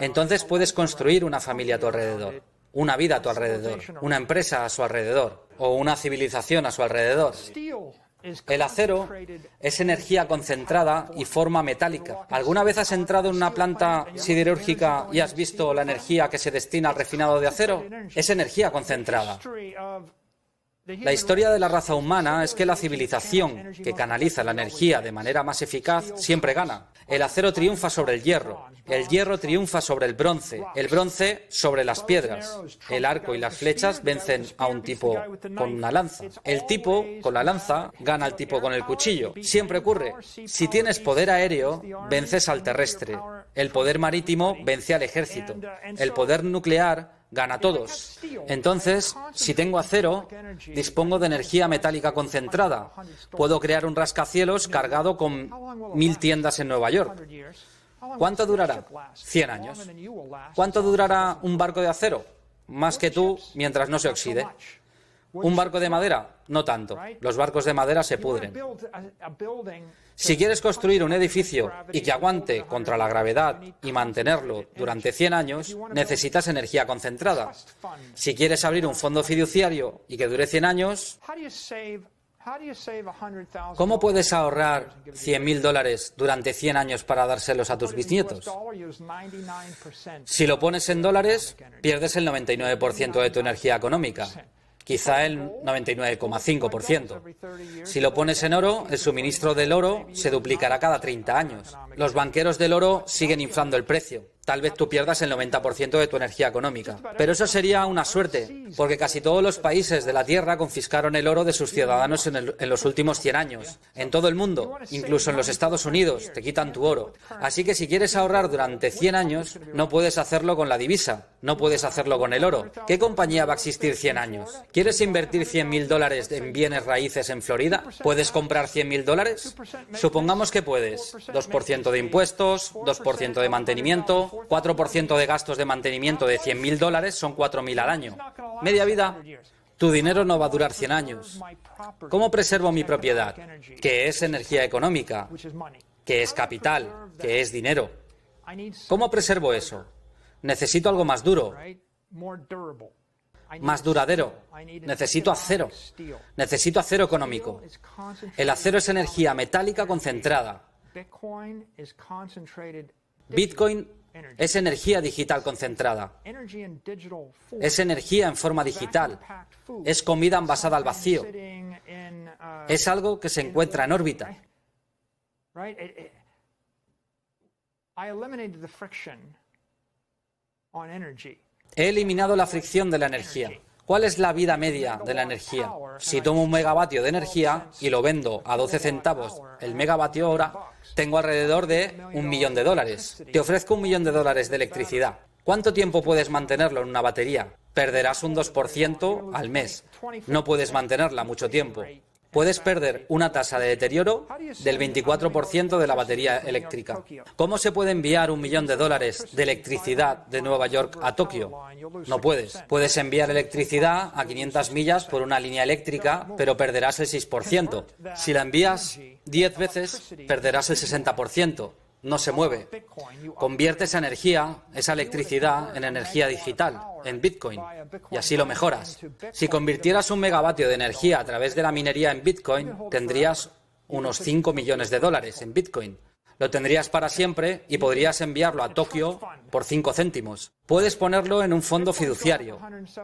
entonces puedes construir una familia a tu alrededor, una vida a tu alrededor, una empresa a su alrededor o una civilización a su alrededor. El acero es energía concentrada y forma metálica. ¿Alguna vez has entrado en una planta siderúrgica y has visto la energía que se destina al refinado de acero? Es energía concentrada. La historia de la raza humana es que la civilización, que canaliza la energía de manera más eficaz, siempre gana. El acero triunfa sobre el hierro, el hierro triunfa sobre el bronce, el bronce sobre las piedras, el arco y las flechas vencen a un tipo con una lanza, el tipo con la lanza gana al tipo con el cuchillo. Siempre ocurre. Si tienes poder aéreo, vences al terrestre, el poder marítimo vence al ejército, el poder nuclear gana todos. Entonces, si tengo acero, dispongo de energía metálica concentrada. Puedo crear un rascacielos cargado con mil tiendas en Nueva York. ¿Cuánto durará? 100 años. ¿Cuánto durará un barco de acero? Más que tú mientras no se oxide. ¿Un barco de madera? No tanto. Los barcos de madera se pudren. Si quieres construir un edificio y que aguante contra la gravedad y mantenerlo durante 100 años, necesitas energía concentrada. Si quieres abrir un fondo fiduciario y que dure 100 años, ¿Cómo puedes ahorrar 100.000 dólares durante 100 años para dárselos a tus bisnietos? Si lo pones en dólares, pierdes el 99% de tu energía económica quizá el 99,5%. Si lo pones en oro, el suministro del oro se duplicará cada 30 años. Los banqueros del oro siguen inflando el precio tal vez tú pierdas el 90% de tu energía económica. Pero eso sería una suerte, porque casi todos los países de la Tierra confiscaron el oro de sus ciudadanos en, los últimos 100 años, en todo el mundo, incluso en los Estados Unidos, te quitan tu oro. Así que si quieres ahorrar durante 100 años, no puedes hacerlo con la divisa, no puedes hacerlo con el oro. ¿Qué compañía va a existir 100 años? ¿Quieres invertir 100.000 mil dólares en bienes raíces en Florida? ¿Puedes comprar 100.000 mil dólares? Supongamos que puedes. 2% de impuestos, 2% de mantenimiento, 4% de gastos de mantenimiento de 100.000 dólares son 4.000 al año. Media vida, tu dinero no va a durar 100 años. ¿Cómo preservo mi propiedad? Que es energía económica, que es capital, que es dinero. ¿Cómo preservo eso? Necesito algo más duro, más duradero. Necesito acero. Necesito acero económico. El acero es energía metálica concentrada. Bitcoin es energía digital concentrada. Es energía en forma digital. Es comida envasada al vacío. Uh, es algo que se encuentra en órbita. He eliminado la fricción de la energía. ¿Cuál es la vida media de la energía? Si tomo un megavatio de energía y lo vendo a 12 centavos el megavatio hora, tengo alrededor de un millón de dólares. Te ofrezco un millón de dólares de electricidad. ¿Cuánto tiempo puedes mantenerlo en una batería? Perderás un 2% al mes. No puedes mantenerla mucho tiempo puedes perder una tasa de deterioro del 24% de la batería eléctrica. ¿Cómo se puede enviar un millón de dólares de electricidad de Nueva York a Tokio? No puedes. Puedes enviar electricidad a 500 millas por una línea eléctrica, pero perderás el 6%. Si la envías 10 veces, perderás el 60% no se mueve. Convierte esa energía, esa electricidad, en energía digital, en Bitcoin, y así lo mejoras. Si convirtieras un megavatio de energía a través de la minería en Bitcoin, tendrías unos 5 millones de dólares en Bitcoin lo tendrías para siempre y podrías enviarlo a Tokio por 5 céntimos. Puedes ponerlo en un fondo fiduciario.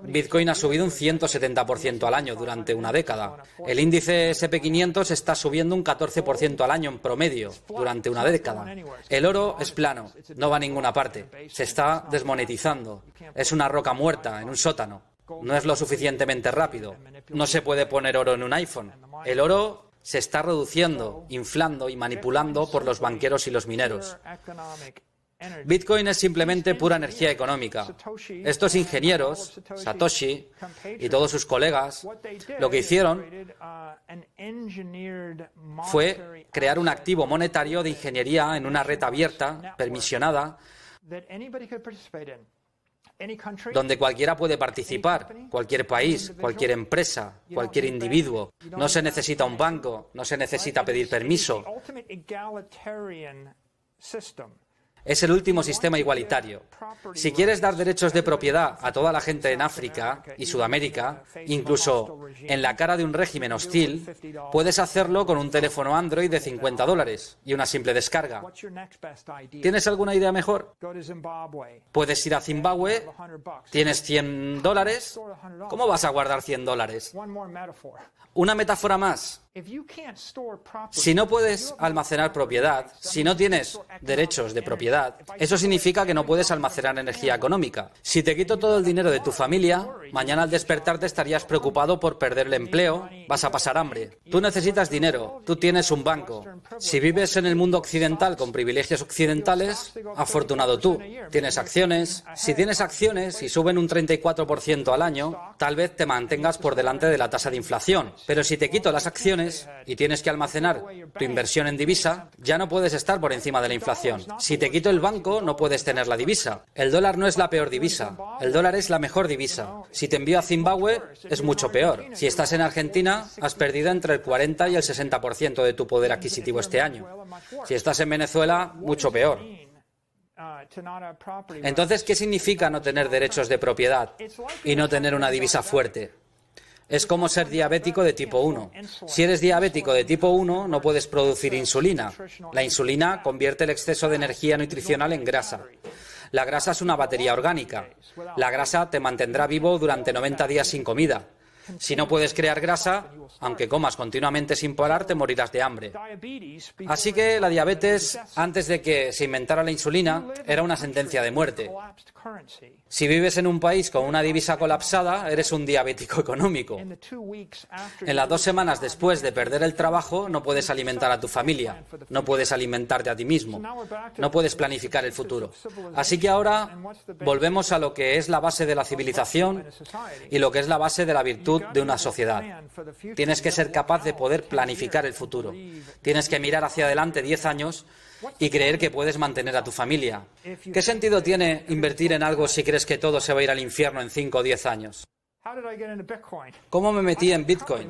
Bitcoin ha subido un 170% al año durante una década. El índice SP500 está subiendo un 14% al año en promedio durante una década. El oro es plano, no va a ninguna parte. Se está desmonetizando. Es una roca muerta en un sótano. No es lo suficientemente rápido. No se puede poner oro en un iPhone. El oro se está reduciendo, inflando y manipulando por los banqueros y los mineros. Bitcoin es simplemente pura energía económica. Estos ingenieros, Satoshi y todos sus colegas, lo que hicieron fue crear un activo monetario de ingeniería en una red abierta, permisionada, donde cualquiera puede participar, cualquier país, cualquier empresa, cualquier individuo. No se necesita un banco, no se necesita pedir permiso es el último sistema igualitario. Si quieres dar derechos de propiedad a toda la gente en África y Sudamérica, incluso en la cara de un régimen hostil, puedes hacerlo con un teléfono Android de 50 dólares y una simple descarga. ¿Tienes alguna idea mejor? Puedes ir a Zimbabue, tienes 100 dólares. ¿Cómo vas a guardar 100 dólares? Una metáfora más. Si no puedes almacenar propiedad, si no tienes derechos de propiedad, eso significa que no puedes almacenar energía económica. Si te quito todo el dinero de tu familia, Mañana al despertarte estarías preocupado por perder el empleo, vas a pasar hambre. Tú necesitas dinero, tú tienes un banco. Si vives en el mundo occidental con privilegios occidentales, afortunado tú, tienes acciones. Si tienes acciones y suben un 34% al año, tal vez te mantengas por delante de la tasa de inflación. Pero si te quito las acciones y tienes que almacenar tu inversión en divisa, ya no puedes estar por encima de la inflación. Si te quito el banco, no puedes tener la divisa. El dólar no es la peor divisa, el dólar es la mejor divisa. Si te envío a Zimbabue, es mucho peor. Si estás en Argentina, has perdido entre el 40 y el 60% de tu poder adquisitivo este año. Si estás en Venezuela, mucho peor. Entonces, ¿qué significa no tener derechos de propiedad y no tener una divisa fuerte? Es como ser diabético de tipo 1. Si eres diabético de tipo 1, no puedes producir insulina. La insulina convierte el exceso de energía nutricional en grasa. La grasa es una batería orgánica. La grasa te mantendrá vivo durante 90 días sin comida. Si no puedes crear grasa, aunque comas continuamente sin parar, te morirás de hambre. Así que la diabetes, antes de que se inventara la insulina, era una sentencia de muerte. Si vives en un país con una divisa colapsada, eres un diabético económico. En las dos semanas después de perder el trabajo, no puedes alimentar a tu familia, no puedes alimentarte a ti mismo, no puedes planificar el futuro. Así que ahora volvemos a lo que es la base de la civilización y lo que es la base de la virtud de una sociedad. Tienes que ser capaz de poder planificar el futuro. Tienes que mirar hacia adelante 10 años y creer que puedes mantener a tu familia. ¿Qué sentido tiene invertir en algo si crees que todo se va a ir al infierno en 5 o diez años? ¿Cómo me metí en Bitcoin?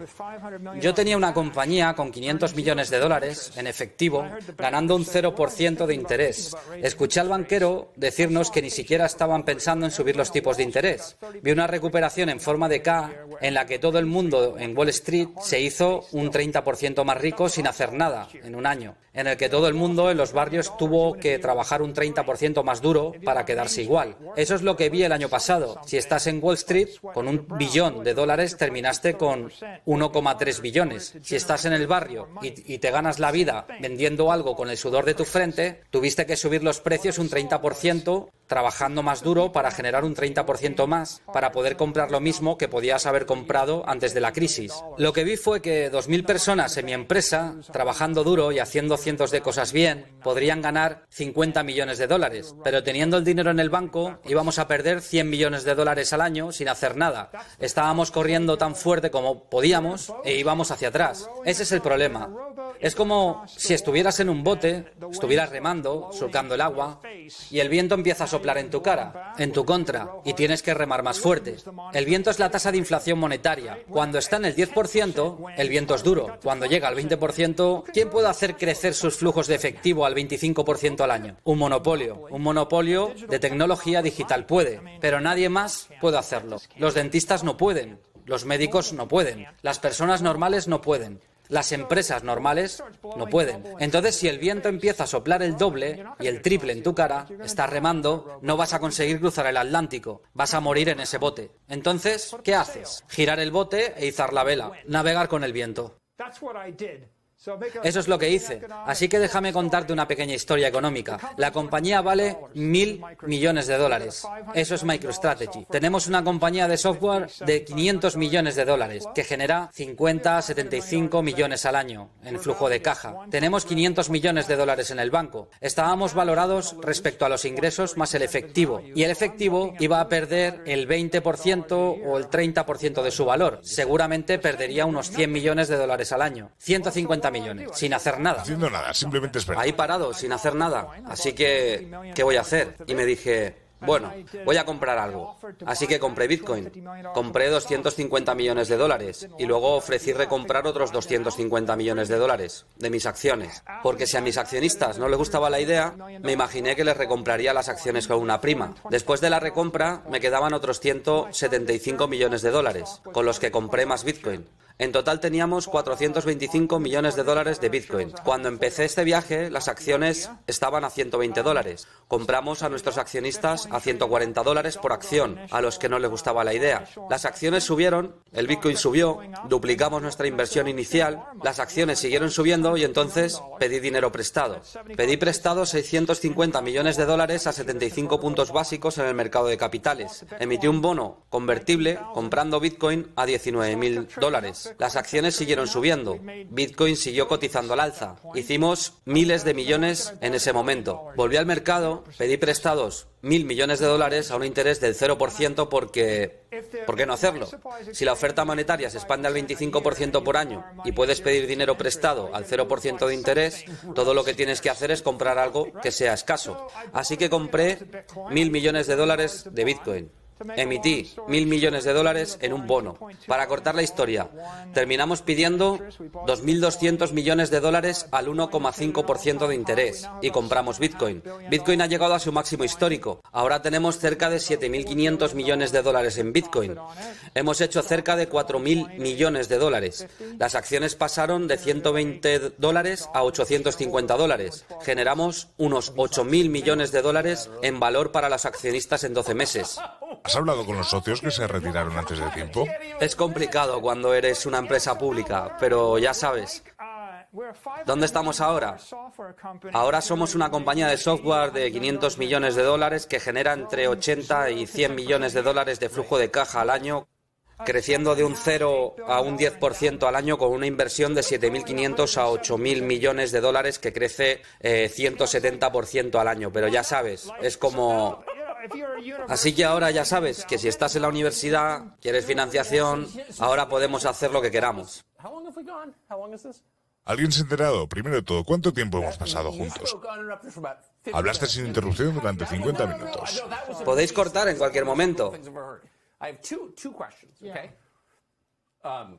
Yo tenía una compañía con 500 millones de dólares en efectivo, ganando un 0% de interés. Escuché al banquero decirnos que ni siquiera estaban pensando en subir los tipos de interés. Vi una recuperación en forma de K en la que todo el mundo en Wall Street se hizo un 30% más rico sin hacer nada en un año, en el que todo el mundo en los barrios tuvo que trabajar un 30% más duro para quedarse igual. Eso es lo que vi el año pasado. Si estás en Wall Street con un billón de dólares terminaste con 1,3 billones. Si estás en el barrio y, te ganas la vida vendiendo algo con el sudor de tu frente, tuviste que subir los precios un 30%, trabajando más duro para generar un 30% más, para poder comprar lo mismo que podías haber comprado antes de la crisis. Lo que vi fue que 2.000 personas en mi empresa, trabajando duro y haciendo cientos de cosas bien, podrían ganar 50 millones de dólares, pero teniendo el dinero en el banco íbamos a perder 100 millones de dólares al año sin hacer nada. Estábamos corriendo tan fuerte como podíamos e íbamos hacia atrás. Ese es el problema. Es como si estuvieras en un bote, estuvieras remando, surcando el agua, y el viento empieza a soplar en tu cara, en tu contra, y tienes que remar más fuerte. El viento es la tasa de inflación monetaria. Cuando está en el 10%, el viento es duro. Cuando llega al 20%, ¿quién puede hacer crecer sus flujos de efectivo al 25% al año? Un monopolio. Un monopolio de tecnología digital puede, pero nadie más puede hacerlo. Los dentistas no pueden, los médicos no pueden, las personas normales no pueden. Las empresas normales no pueden. Entonces, si el viento empieza a soplar el doble y el triple en tu cara, estás remando, no vas a conseguir cruzar el Atlántico, vas a morir en ese bote. Entonces, ¿qué haces? Girar el bote e izar la vela, navegar con el viento. Eso es lo que hice. Así que déjame contarte una pequeña historia económica. La compañía vale mil millones de dólares. Eso es MicroStrategy. Tenemos una compañía de software de 500 millones de dólares que genera 50 a 75 millones al año en flujo de caja. Tenemos 500 millones de dólares en el banco. Estábamos valorados respecto a los ingresos más el efectivo. Y el efectivo iba a perder el 20% o el 30% de su valor. Seguramente perdería unos 100 millones de dólares al año. 150 millones, sin hacer nada. Ahí parado, sin hacer nada. Así que, ¿qué voy a hacer? Y me dije, bueno, voy a comprar algo. Así que compré Bitcoin. Compré 250 millones de dólares y luego ofrecí recomprar otros 250 millones de dólares de mis acciones. Porque si a mis accionistas no les gustaba la idea, me imaginé que les recompraría las acciones con una prima. Después de la recompra, me quedaban otros 175 millones de dólares, con los que compré más Bitcoin. En total teníamos 425 millones de dólares de Bitcoin. Cuando empecé este viaje, las acciones estaban a 120 dólares. Compramos a nuestros accionistas a 140 dólares por acción, a los que no les gustaba la idea. Las acciones subieron, el Bitcoin subió, duplicamos nuestra inversión inicial, las acciones siguieron subiendo y entonces pedí dinero prestado. Pedí prestado 650 millones de dólares a 75 puntos básicos en el mercado de capitales. Emití un bono convertible comprando Bitcoin a 19.000 dólares. Las acciones siguieron subiendo. Bitcoin siguió cotizando al alza. Hicimos miles de millones en ese momento. Volví al mercado, pedí prestados mil millones de dólares a un interés del 0% porque... ¿Por qué no hacerlo? Si la oferta monetaria se expande al 25% por año y puedes pedir dinero prestado al 0% de interés, todo lo que tienes que hacer es comprar algo que sea escaso. Así que compré mil millones de dólares de Bitcoin. Emití mil millones de dólares en un bono para cortar la historia. Terminamos pidiendo 2.200 millones de dólares al 1,5% de interés y compramos Bitcoin. Bitcoin ha llegado a su máximo histórico. Ahora tenemos cerca de 7.500 millones de dólares en Bitcoin. Hemos hecho cerca de 4.000 millones de dólares. Las acciones pasaron de 120 dólares a 850 dólares. Generamos unos 8.000 millones de dólares en valor para los accionistas en 12 meses. ¿Has hablado con los socios que se retiraron antes de tiempo? Es complicado cuando eres una empresa pública, pero ya sabes. ¿Dónde estamos ahora? Ahora somos una compañía de software de 500 millones de dólares que genera entre 80 y 100 millones de dólares de flujo de caja al año, creciendo de un 0 a un 10% al año con una inversión de 7.500 a 8.000 millones de dólares que crece 170% eh, al año. Pero ya sabes, es como Así que ahora ya sabes que si estás en la universidad, quieres financiación, ahora podemos hacer lo que queramos. ¿Alguien se ha enterado? Primero de todo, ¿cuánto tiempo hemos pasado juntos? Hablaste sin interrupción durante 50 minutos. Podéis cortar en cualquier momento. Um,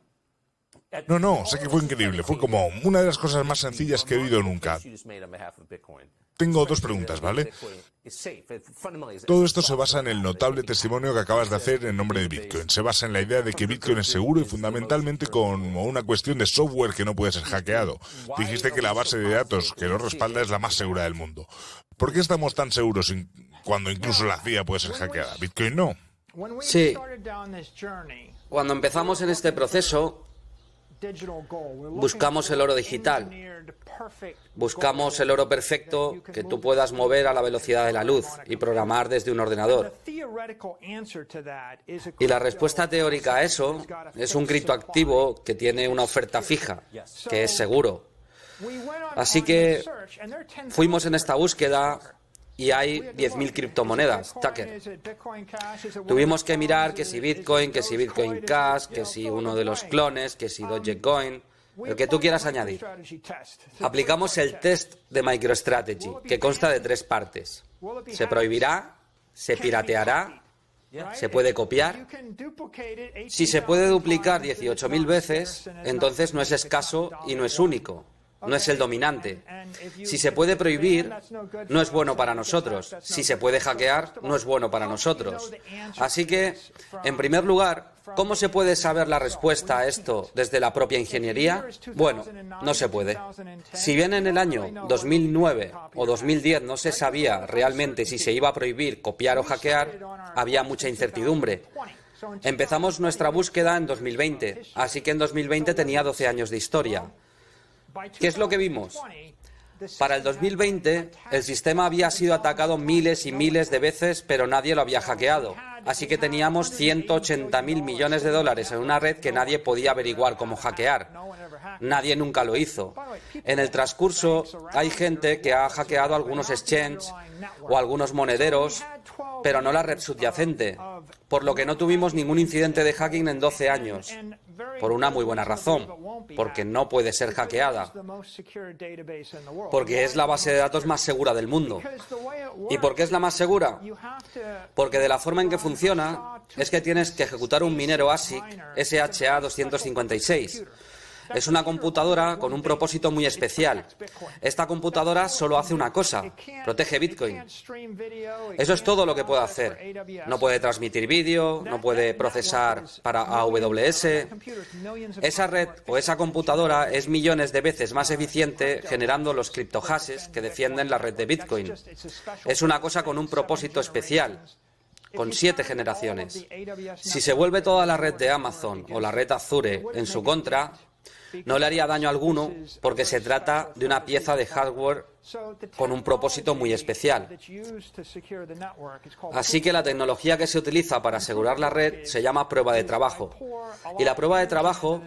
no, no, sé que fue increíble. Fue como una de las cosas más sencillas que he oído nunca. Tengo dos preguntas, ¿vale? Todo esto se basa en el notable testimonio que acabas de hacer en nombre de Bitcoin. Se basa en la idea de que Bitcoin es seguro y fundamentalmente con una cuestión de software que no puede ser hackeado. Dijiste que la base de datos que lo respalda es la más segura del mundo. ¿Por qué estamos tan seguros cuando incluso la CIA puede ser hackeada? Bitcoin no. Sí. Cuando empezamos en este proceso, Buscamos el oro digital. Buscamos el oro perfecto que tú puedas mover a la velocidad de la luz y programar desde un ordenador. Y la respuesta teórica a eso es un criptoactivo activo que tiene una oferta fija, que es seguro. Así que fuimos en esta búsqueda y hay 10.000 criptomonedas. Tucker. Tuvimos que mirar que si Bitcoin, que si Bitcoin Cash, que si uno de los clones, que si Dogecoin, lo que tú quieras añadir. Aplicamos el test de MicroStrategy, que consta de tres partes. Se prohibirá, se pirateará, se puede copiar. Si se puede duplicar 18.000 veces, entonces no es escaso y no es único no es el dominante. Si se puede prohibir, no es bueno para nosotros. Si se puede hackear, no es bueno para nosotros. Así que, en primer lugar, ¿cómo se puede saber la respuesta a esto desde la propia ingeniería? Bueno, no se puede. Si bien en el año 2009 o 2010 no se sabía realmente si se iba a prohibir copiar o hackear, había mucha incertidumbre. Empezamos nuestra búsqueda en 2020, así que en 2020 tenía 12 años de historia. ¿Qué es lo que vimos? Para el 2020, el sistema había sido atacado miles y miles de veces, pero nadie lo había hackeado. Así que teníamos 180 mil millones de dólares en una red que nadie podía averiguar cómo hackear. Nadie nunca lo hizo. En el transcurso, hay gente que ha hackeado algunos exchanges o algunos monederos, pero no la red subyacente, por lo que no tuvimos ningún incidente de hacking en 12 años por una muy buena razón, porque no puede ser hackeada, porque es la base de datos más segura del mundo. ¿Y por qué es la más segura? Porque de la forma en que funciona es que tienes que ejecutar un minero ASIC SHA-256 es una computadora con un propósito muy especial. Esta computadora solo hace una cosa, protege Bitcoin. Eso es todo lo que puede hacer. No puede transmitir vídeo, no puede procesar para AWS. Esa red o esa computadora es millones de veces más eficiente generando los criptohashes que defienden la red de Bitcoin. Es una cosa con un propósito especial con siete generaciones. Si se vuelve toda la red de Amazon o la red Azure en su contra, no le haría daño alguno porque se trata de una pieza de hardware con un propósito muy especial. Así que la tecnología que se utiliza para asegurar la red se llama prueba de trabajo. Y la prueba de trabajo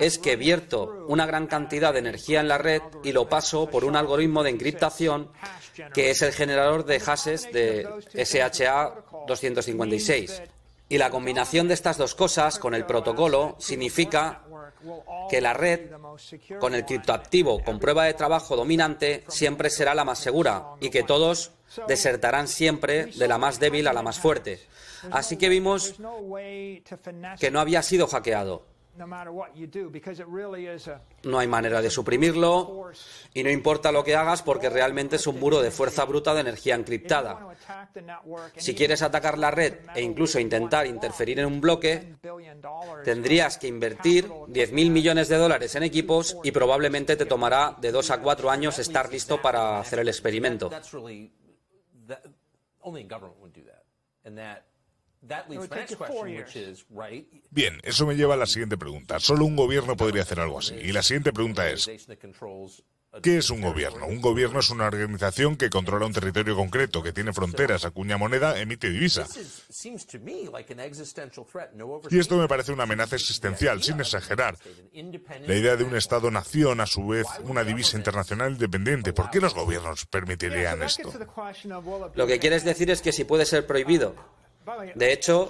es que vierto una gran cantidad de energía en la red y lo paso por un algoritmo de encriptación que es el generador de hashes de SHA 256. Y la combinación de estas dos cosas con el protocolo significa que la red con el criptoactivo con prueba de trabajo dominante siempre será la más segura y que todos desertarán siempre de la más débil a la más fuerte. Así que vimos que no había sido hackeado. No hay manera de suprimirlo y no importa lo que hagas porque realmente es un muro de fuerza bruta de energía encriptada. Si quieres atacar la red e incluso intentar interferir en un bloque, tendrías que invertir 10.000 millones de dólares en equipos y probablemente te tomará de dos a cuatro años estar listo para hacer el experimento. Bien, eso me lleva a la siguiente pregunta. Solo un gobierno podría hacer algo así. Y la siguiente pregunta es, ¿Qué es un gobierno? Un gobierno es una organización que controla un territorio concreto, que tiene fronteras, acuña moneda, emite divisa. Y esto me parece una amenaza existencial, sin exagerar. La idea de un Estado-nación, a su vez, una divisa internacional independiente. ¿Por qué los gobiernos permitirían esto? Lo que quieres decir es que si puede ser prohibido, de hecho,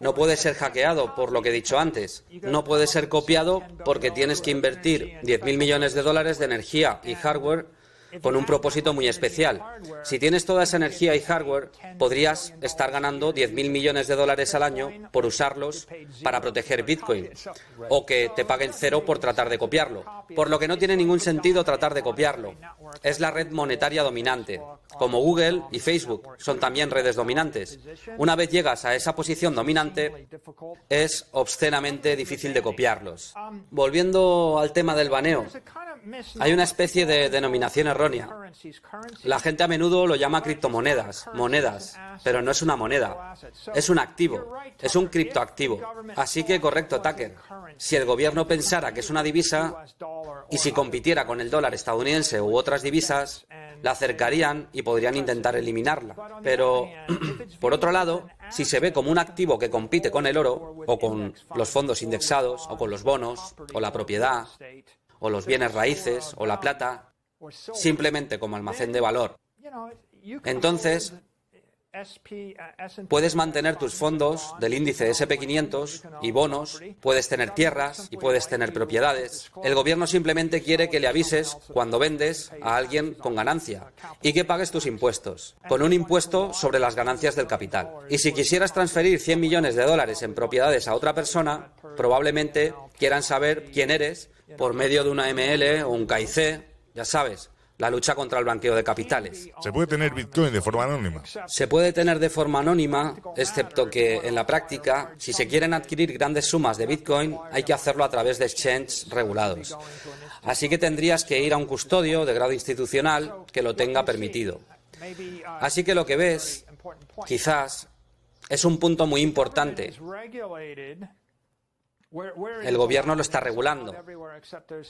no puede ser hackeado por lo que he dicho antes. No puede ser copiado porque tienes que invertir 10.000 millones de dólares de energía y hardware con un propósito muy especial. Si tienes toda esa energía y hardware, podrías estar ganando 10.000 millones de dólares al año por usarlos para proteger Bitcoin, o que te paguen cero por tratar de copiarlo, por lo que no tiene ningún sentido tratar de copiarlo. Es la red monetaria dominante, como Google y Facebook son también redes dominantes. Una vez llegas a esa posición dominante, es obscenamente difícil de copiarlos. Volviendo al tema del baneo, hay una especie de denominación errónea. La gente a menudo lo llama criptomonedas, monedas, pero no es una moneda, es un activo, es un criptoactivo. Así que correcto, Tucker. Si el gobierno pensara que es una divisa y si compitiera con el dólar estadounidense u otras divisas, la acercarían y podrían intentar eliminarla. Pero, *clears throat* por otro lado, si se ve como un activo que compite con el oro, o con los fondos indexados, o con los bonos, o la propiedad, o los bienes raíces, o la plata, simplemente como almacén de valor. Entonces, puedes mantener tus fondos del índice SP500 y bonos, puedes tener tierras y puedes tener propiedades. El gobierno simplemente quiere que le avises cuando vendes a alguien con ganancia y que pagues tus impuestos, con un impuesto sobre las ganancias del capital. Y si quisieras transferir 100 millones de dólares en propiedades a otra persona, probablemente quieran saber quién eres por medio de una ML o un KIC, ya sabes, la lucha contra el blanqueo de capitales. ¿Se puede tener Bitcoin de forma anónima? Se puede tener de forma anónima, excepto que en la práctica, si se quieren adquirir grandes sumas de Bitcoin, hay que hacerlo a través de exchanges regulados. Así que tendrías que ir a un custodio de grado institucional que lo tenga permitido. Así que lo que ves, quizás, es un punto muy importante. El gobierno lo está regulando.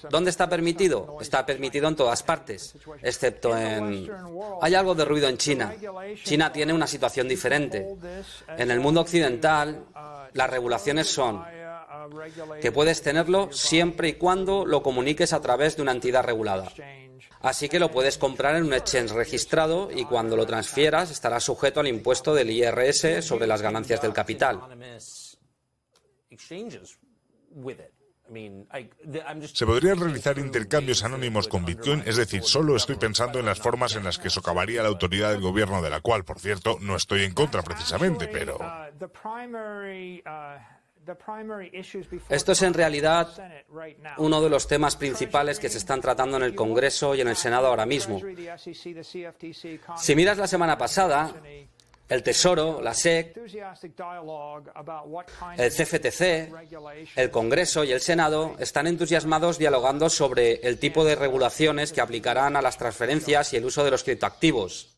¿Dónde está permitido? Está permitido en todas partes, excepto en... Hay algo de ruido en China. China tiene una situación diferente. En el mundo occidental, uh, las regulaciones son uh, que puedes tenerlo siempre y cuando lo comuniques a través de una entidad regulada. Así que lo puedes comprar en un exchange registrado y cuando lo transfieras estará sujeto al impuesto del IRS sobre las ganancias del capital. Se podrían realizar intercambios anónimos con Bitcoin, es decir, solo estoy pensando en las formas en las que socavaría la autoridad del gobierno, de la cual, por cierto, no estoy en contra precisamente, pero... Uh, uh, Esto es en realidad uno de los temas principales que se están tratando en el Congreso y en el Senado ahora mismo. E si miras la semana pasada, el Tesoro, la SEC, el CFTC, el Congreso y el Senado están entusiasmados dialogando sobre el tipo de regulaciones que aplicarán a las transferencias y el uso de los criptoactivos.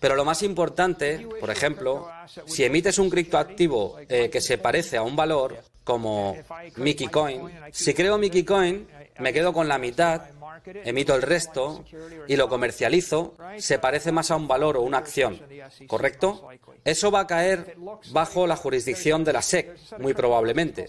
Pero lo más importante, por ejemplo, si emites un criptoactivo eh, que se parece a un valor, como Mickey Coin, si creo Mickey Coin, me quedo con la mitad emito el resto y lo comercializo, se parece más a un valor o una acción, ¿correcto? Eso va a caer bajo la jurisdicción de la SEC, muy probablemente.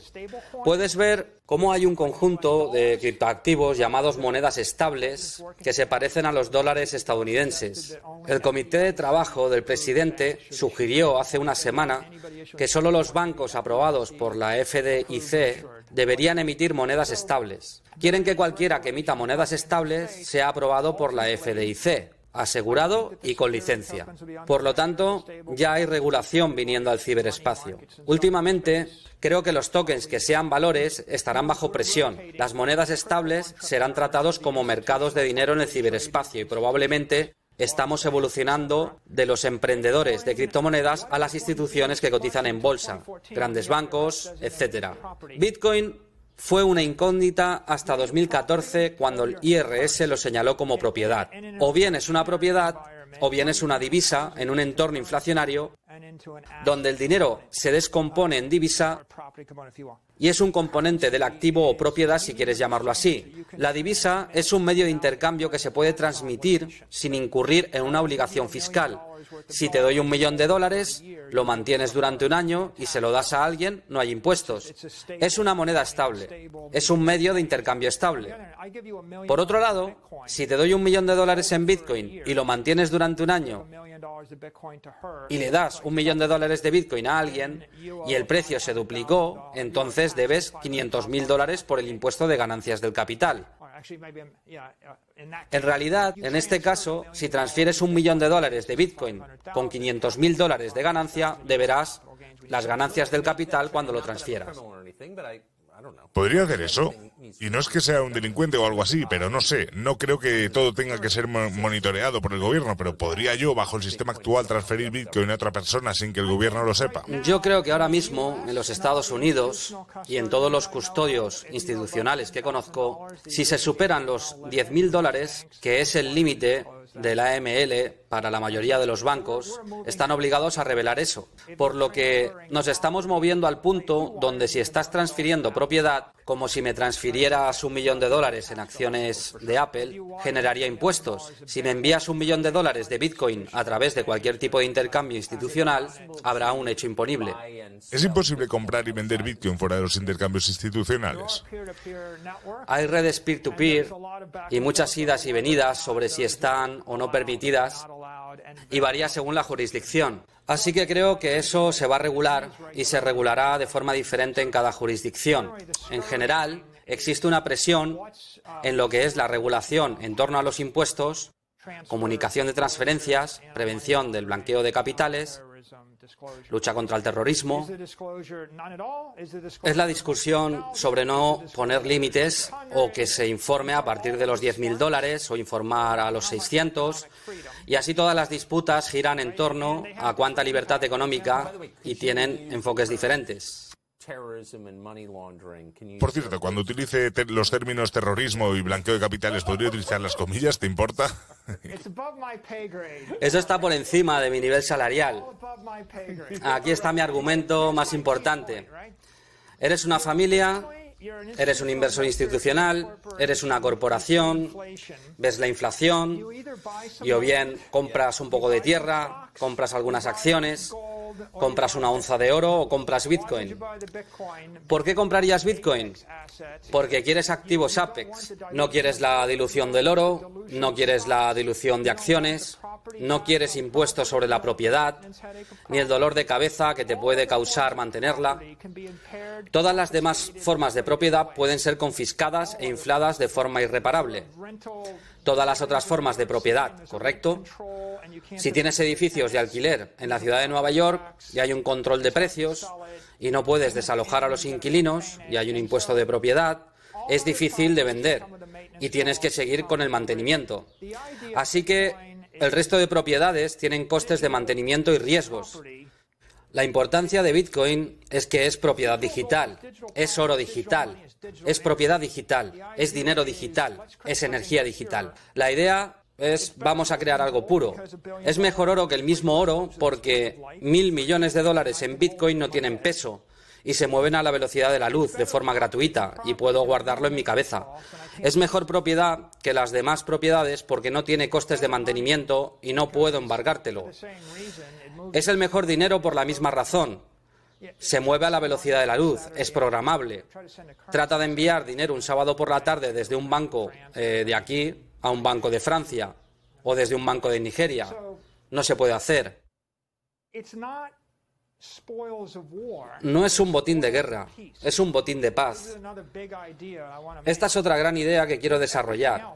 Puedes ver cómo hay un conjunto de criptoactivos llamados monedas estables que se parecen a los dólares estadounidenses. El Comité de Trabajo del presidente sugirió hace una semana que solo los bancos aprobados por la FDIC deberían emitir monedas estables. Quieren que cualquiera que emita monedas estables sea aprobado por la FDIC, asegurado y con licencia. Por lo tanto, ya hay regulación viniendo al ciberespacio. Últimamente, creo que los tokens que sean valores estarán bajo presión. Las monedas estables serán tratados como mercados de dinero en el ciberespacio y probablemente Estamos evolucionando de los emprendedores de criptomonedas a las instituciones que cotizan en bolsa, grandes bancos, etc. Bitcoin fue una incógnita hasta 2014 cuando el IRS lo señaló como propiedad. O bien es una propiedad o bien es una divisa en un entorno inflacionario donde el dinero se descompone en uh, divisa y es un componente del activo o propiedad, si quieres llamarlo así. La divisa es un medio de intercambio que se puede transmitir sin incurrir en una obligación fiscal. Si te doy un millón de dólares, lo mantienes durante un año y se lo das a alguien, no hay impuestos. Es una moneda estable. Es un medio de intercambio estable. Por otro lado, si te doy un millón de dólares en Bitcoin y lo mantienes durante un año y le das un millón de dólares de Bitcoin a alguien y el precio se duplicó, entonces debes 500 mil dólares por el impuesto de ganancias del capital. Uh, en realidad, en este caso, si transfieres un millón de dólares de Bitcoin con 500 mil dólares de ganancia, deberás las ganancias del capital cuando lo transfieras. Podría hacer eso. Y no es que sea un delincuente o algo así, pero no sé, no creo que todo tenga que ser monitoreado por el gobierno, pero podría yo, bajo el sistema actual, transferir Bitcoin a otra persona sin que el gobierno lo sepa. Yo creo que ahora mismo, en los Estados Unidos y en todos los custodios institucionales que conozco, si se superan los 10.000 dólares, que es el límite de la AML para la mayoría de los bancos están obligados a revelar eso, por lo que nos estamos moviendo al punto donde si estás transfiriendo propiedad, como si me transfirieras un millón de dólares en acciones de Apple, generaría impuestos. Si me envías un millón de dólares de Bitcoin a través de cualquier tipo de intercambio institucional, habrá un hecho imponible. Es imposible comprar y vender Bitcoin fuera de los intercambios institucionales. Hay redes peer-to-peer, peer to peer y muchas idas y venidas sobre si están o no permitidas y varía según la jurisdicción. Así que creo que eso se va a regular y se regulará de forma diferente en cada jurisdicción. En general, existe una presión en lo que es la regulación en torno a los impuestos, comunicación de transferencias, prevención del blanqueo de capitales lucha contra el terrorismo. Es la discusión sobre no poner límites o que se informe a partir de los 10.000 dólares o informar a los 600. Y así todas las disputas giran en torno a cuánta libertad económica y tienen enfoques diferentes. Por cierto, cuando utilice los términos terrorismo y blanqueo de capitales, ¿podría utilizar las comillas? ¿Te importa? Eso está por encima de mi nivel salarial. Aquí está mi argumento más importante. Eres una familia, eres un inversor institucional, eres una corporación, ves la inflación y o bien compras un poco de tierra, compras algunas acciones, compras una onza de oro o compras Bitcoin. ¿Por qué comprarías Bitcoin? Porque quieres activos Apex, no quieres la dilución del oro, no quieres la dilución de acciones, no quieres impuestos sobre la propiedad, ni el dolor de cabeza que te puede causar mantenerla. Todas las demás formas de propiedad pueden ser confiscadas e infladas de forma irreparable todas las otras formas de propiedad, ¿correcto? Si tienes edificios de alquiler en la ciudad de Nueva York y hay un control de precios y no puedes desalojar a los inquilinos y hay un impuesto de propiedad, es difícil de vender y tienes que seguir con el mantenimiento. Así que el resto de propiedades tienen costes de mantenimiento y riesgos. La importancia de Bitcoin es que es propiedad digital, es oro digital, es propiedad digital, es dinero digital, es energía digital. La idea es vamos a crear algo puro. Es mejor oro que el mismo oro porque mil millones de dólares en Bitcoin no tienen peso y se mueven a la velocidad de la luz de forma gratuita y puedo guardarlo en mi cabeza. Es mejor propiedad que las demás propiedades porque no tiene costes de mantenimiento y no puedo embargártelo. Es el mejor dinero por la misma razón. Se mueve a la velocidad de la luz, es programable. Trata de enviar dinero un sábado por la tarde desde un banco eh, de aquí a un banco de Francia o desde un banco de Nigeria. No se puede hacer. No es un botín de guerra, es un botín de paz. Esta es otra gran idea que quiero desarrollar.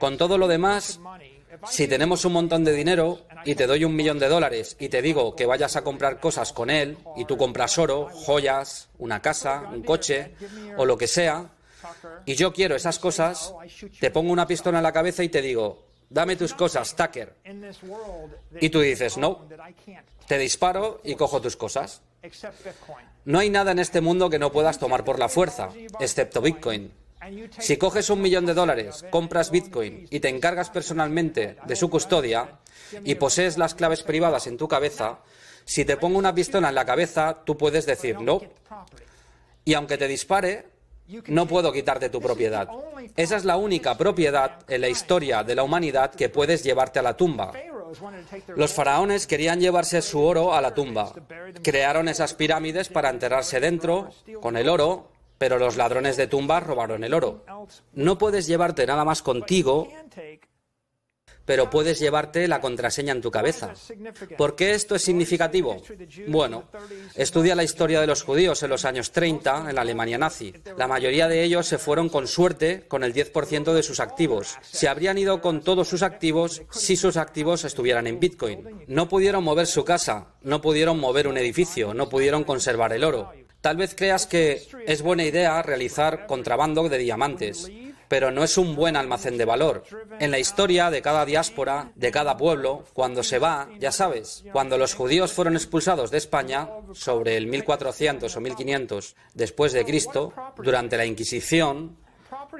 Con todo lo demás, si tenemos un montón de dinero y te doy un millón de dólares y te digo que vayas a comprar cosas con él y tú compras oro, joyas, una casa, un coche o lo que sea, y yo quiero esas cosas, te pongo una pistola en la cabeza y te digo, dame tus cosas, Tucker. Y tú dices, no, te disparo y cojo tus cosas. No hay nada en este mundo que no puedas tomar por la fuerza, excepto Bitcoin. Si coges un millón de dólares, compras Bitcoin y te encargas personalmente de su custodia y posees las claves privadas en tu cabeza, si te pongo una pistola en la cabeza, tú puedes decir no. Y aunque te dispare, no puedo quitarte tu propiedad. Esa es la única propiedad en la historia de la humanidad que puedes llevarte a la tumba. Los faraones querían llevarse su oro a la tumba. Crearon esas pirámides para enterrarse dentro, con el oro, pero los ladrones de tumbas robaron el oro. No puedes llevarte nada más contigo pero puedes llevarte la contraseña en tu cabeza. ¿Por qué esto es significativo? Bueno, estudia la historia de los judíos en los años 30 en la Alemania nazi. La mayoría de ellos se fueron con suerte con el 10% de sus activos. Se habrían ido con todos sus activos si sus activos estuvieran en Bitcoin. No pudieron mover su casa, no pudieron mover un edificio, no pudieron conservar el oro. Tal vez creas que es buena idea realizar contrabando de diamantes pero no es un buen almacén de valor. En la historia de cada diáspora, de cada pueblo, cuando se va, ya sabes, cuando los judíos fueron expulsados de España, sobre el 1400 o 1500 después de Cristo, durante la Inquisición,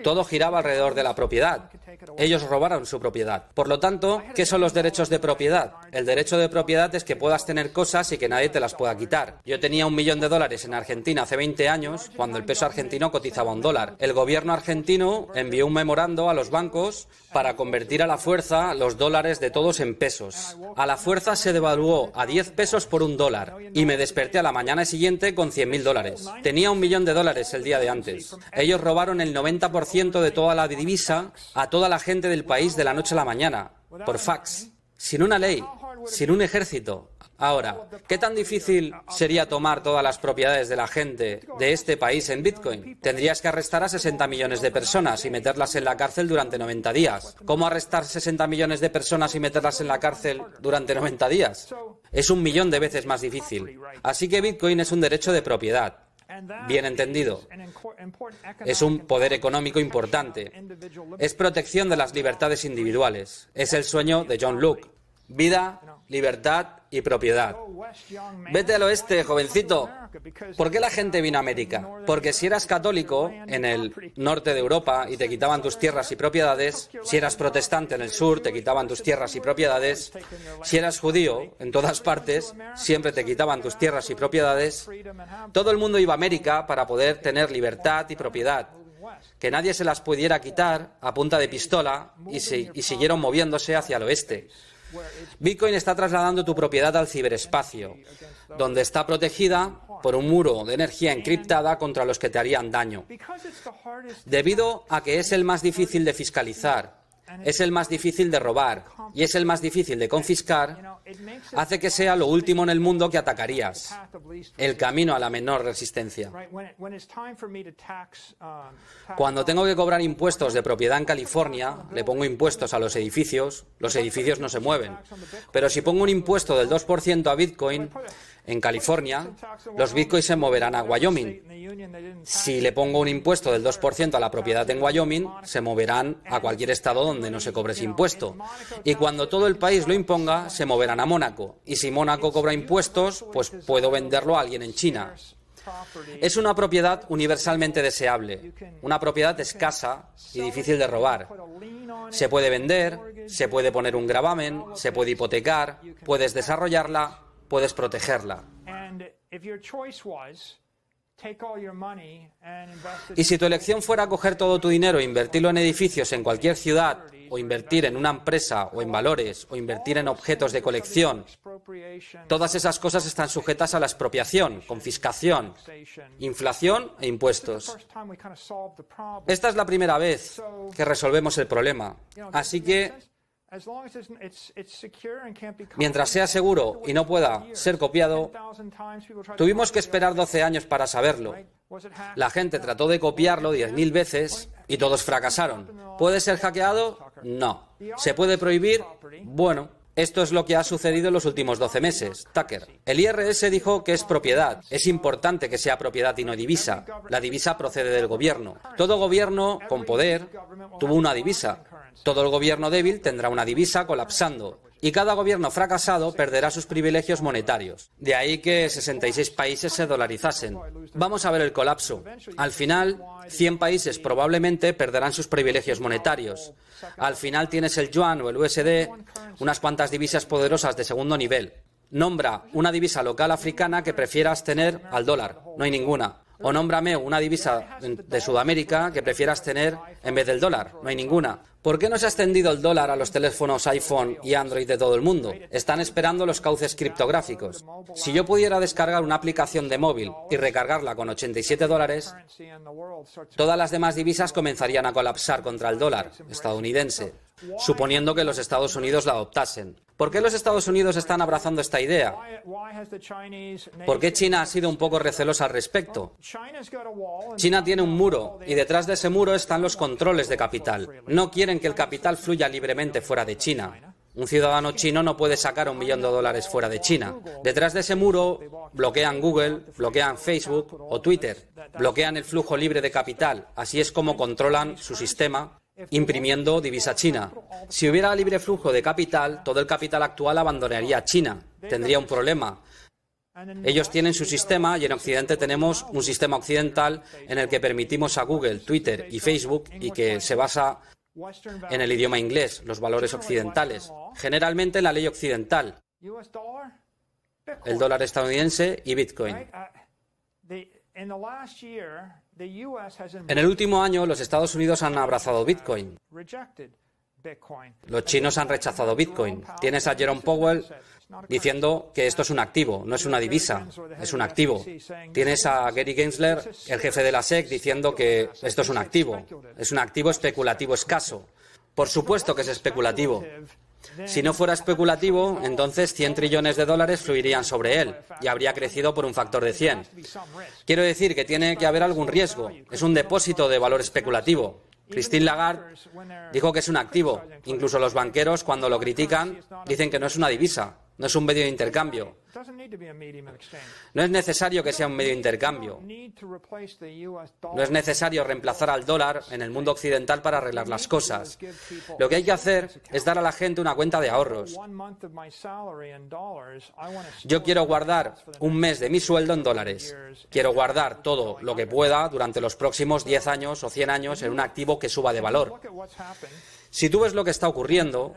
todo giraba alrededor de la propiedad. Ellos robaron su propiedad. Por lo tanto, ¿qué son los derechos de propiedad? El derecho de propiedad es que puedas tener cosas y que nadie te las pueda quitar. Yo tenía un millón de dólares en Argentina hace 20 años, cuando el peso argentino cotizaba un dólar. El gobierno argentino envió un memorando a los bancos para convertir a la fuerza los dólares de todos en pesos. A la fuerza se devaluó a 10 pesos por un dólar y me desperté a la mañana siguiente con mil dólares. Tenía un millón de dólares el día de antes. Ellos robaron el 90% de toda la divisa a toda la gente del país de la noche a la mañana, por fax, sin una ley, sin un ejército. Ahora, ¿qué tan difícil sería tomar todas las propiedades de la gente de este país en Bitcoin? Tendrías que arrestar a 60 millones de personas y meterlas en la cárcel durante 90 días. ¿Cómo arrestar 60 millones de personas y meterlas en la cárcel durante 90 días? Es un millón de veces más difícil. Así que Bitcoin es un derecho de propiedad bien entendido. Es un poder económico importante. Es protección de las libertades individuales. Es el sueño de John Luke. Vida libertad y propiedad. Vete al oeste, jovencito. ¿Por qué la gente vino a América? Porque si eras católico en el norte de Europa y te quitaban tus tierras y propiedades, si eras protestante en el sur te quitaban tus tierras y propiedades, si eras judío en todas partes siempre te quitaban tus tierras y propiedades, todo el mundo iba a América para poder tener libertad y propiedad que nadie se las pudiera quitar a punta de pistola y, y siguieron moviéndose hacia el oeste. Bitcoin está trasladando tu propiedad al ciberespacio, donde está protegida por un muro de energía encriptada contra los que te harían daño. Debido a que es el más difícil de fiscalizar es el más difícil de robar y es el más difícil de confiscar, hace que sea lo último en el mundo que atacarías, el camino a la menor resistencia. Cuando tengo que cobrar impuestos de propiedad en California, le pongo impuestos a los edificios, los edificios no se mueven. Pero si pongo un impuesto del 2% a Bitcoin, en California, los bitcoins se moverán a Wyoming. Si le pongo un impuesto del 2% a la propiedad en Wyoming, se moverán a cualquier estado donde no se cobre ese impuesto. Y cuando todo el país lo imponga, se moverán a Mónaco. Y si Mónaco cobra impuestos, pues puedo venderlo a alguien en China. Es una propiedad universalmente deseable, una propiedad escasa y difícil de robar. Se puede vender, se puede poner un gravamen, se puede hipotecar, puedes desarrollarla puedes protegerla. Y si tu elección fuera coger todo tu dinero e invertirlo en edificios en cualquier ciudad, o invertir en una empresa, o en valores, o invertir en objetos de colección, todas esas cosas están sujetas a la expropiación, confiscación, inflación e impuestos. Esta es la primera vez que resolvemos el problema. Así que Mientras sea seguro y no pueda ser copiado, tuvimos que esperar 12 años para saberlo. La gente trató de copiarlo 10.000 veces y todos fracasaron. ¿Puede ser hackeado? No. ¿Se puede prohibir? Bueno, esto es lo que ha sucedido en los últimos 12 meses. Tucker, el IRS dijo que es propiedad. Es importante que sea propiedad y no divisa. La divisa procede del gobierno. Todo gobierno con poder tuvo una divisa. Todo el gobierno débil tendrá una divisa colapsando y cada gobierno fracasado perderá sus privilegios monetarios. De ahí que 66 países se dolarizasen. Vamos a ver el colapso. Al final, 100 países probablemente perderán sus privilegios monetarios. Al final tienes el yuan o el USD, unas cuantas divisas poderosas de segundo nivel. Nombra una divisa local africana que prefieras tener al dólar. No hay ninguna. O nómbrame una divisa de Sudamérica que prefieras tener en vez del dólar. No hay ninguna. ¿Por qué no se ha extendido el dólar a los teléfonos iPhone y Android de todo el mundo? Están esperando los cauces criptográficos. Si yo pudiera descargar una aplicación de móvil y recargarla con 87 dólares, todas las demás divisas comenzarían a colapsar contra el dólar estadounidense suponiendo que los Estados Unidos la adoptasen. ¿Por qué los Estados Unidos están abrazando esta idea? ¿Por qué China ha sido un poco recelosa al respecto? China tiene un muro y detrás de ese muro están los controles de capital. No quieren que el capital fluya libremente fuera de China. Un ciudadano chino no puede sacar un millón de dólares fuera de China. Detrás de ese muro bloquean Google, bloquean Facebook o Twitter, bloquean el flujo libre de capital. Así es como controlan su sistema imprimiendo divisa china. Si hubiera libre flujo de capital, todo el capital actual abandonaría China. Tendría un problema. Ellos tienen su sistema y en Occidente tenemos un sistema occidental en el que permitimos a Google, Twitter y Facebook y que se basa en el idioma inglés, los valores occidentales, generalmente en la ley occidental, el dólar estadounidense y Bitcoin. En el último año, los Estados Unidos han abrazado Bitcoin. Los chinos han rechazado Bitcoin. Tienes a Jerome Powell diciendo que esto es un activo, no es una divisa, es un activo. Tienes a Gary Gensler, el jefe de la SEC, diciendo que esto es un activo, es un activo especulativo escaso. Por supuesto que es especulativo. Si no fuera especulativo, entonces 100 trillones de dólares fluirían sobre él y habría crecido por un factor de 100. Quiero decir que tiene que haber algún riesgo. Es un depósito de valor especulativo. Christine Lagarde dijo que es un activo. Incluso los banqueros, cuando lo critican, dicen que no es una divisa, no es un medio de intercambio. No es necesario que sea un medio de intercambio. No es necesario reemplazar al dólar en el mundo occidental para arreglar las cosas. Lo que hay que hacer es dar a la gente una cuenta de ahorros. Yo quiero guardar un mes de mi sueldo en dólares. Quiero guardar todo lo que pueda durante los próximos 10 años o 100 años en un activo que suba de valor. Si tú ves lo que está ocurriendo,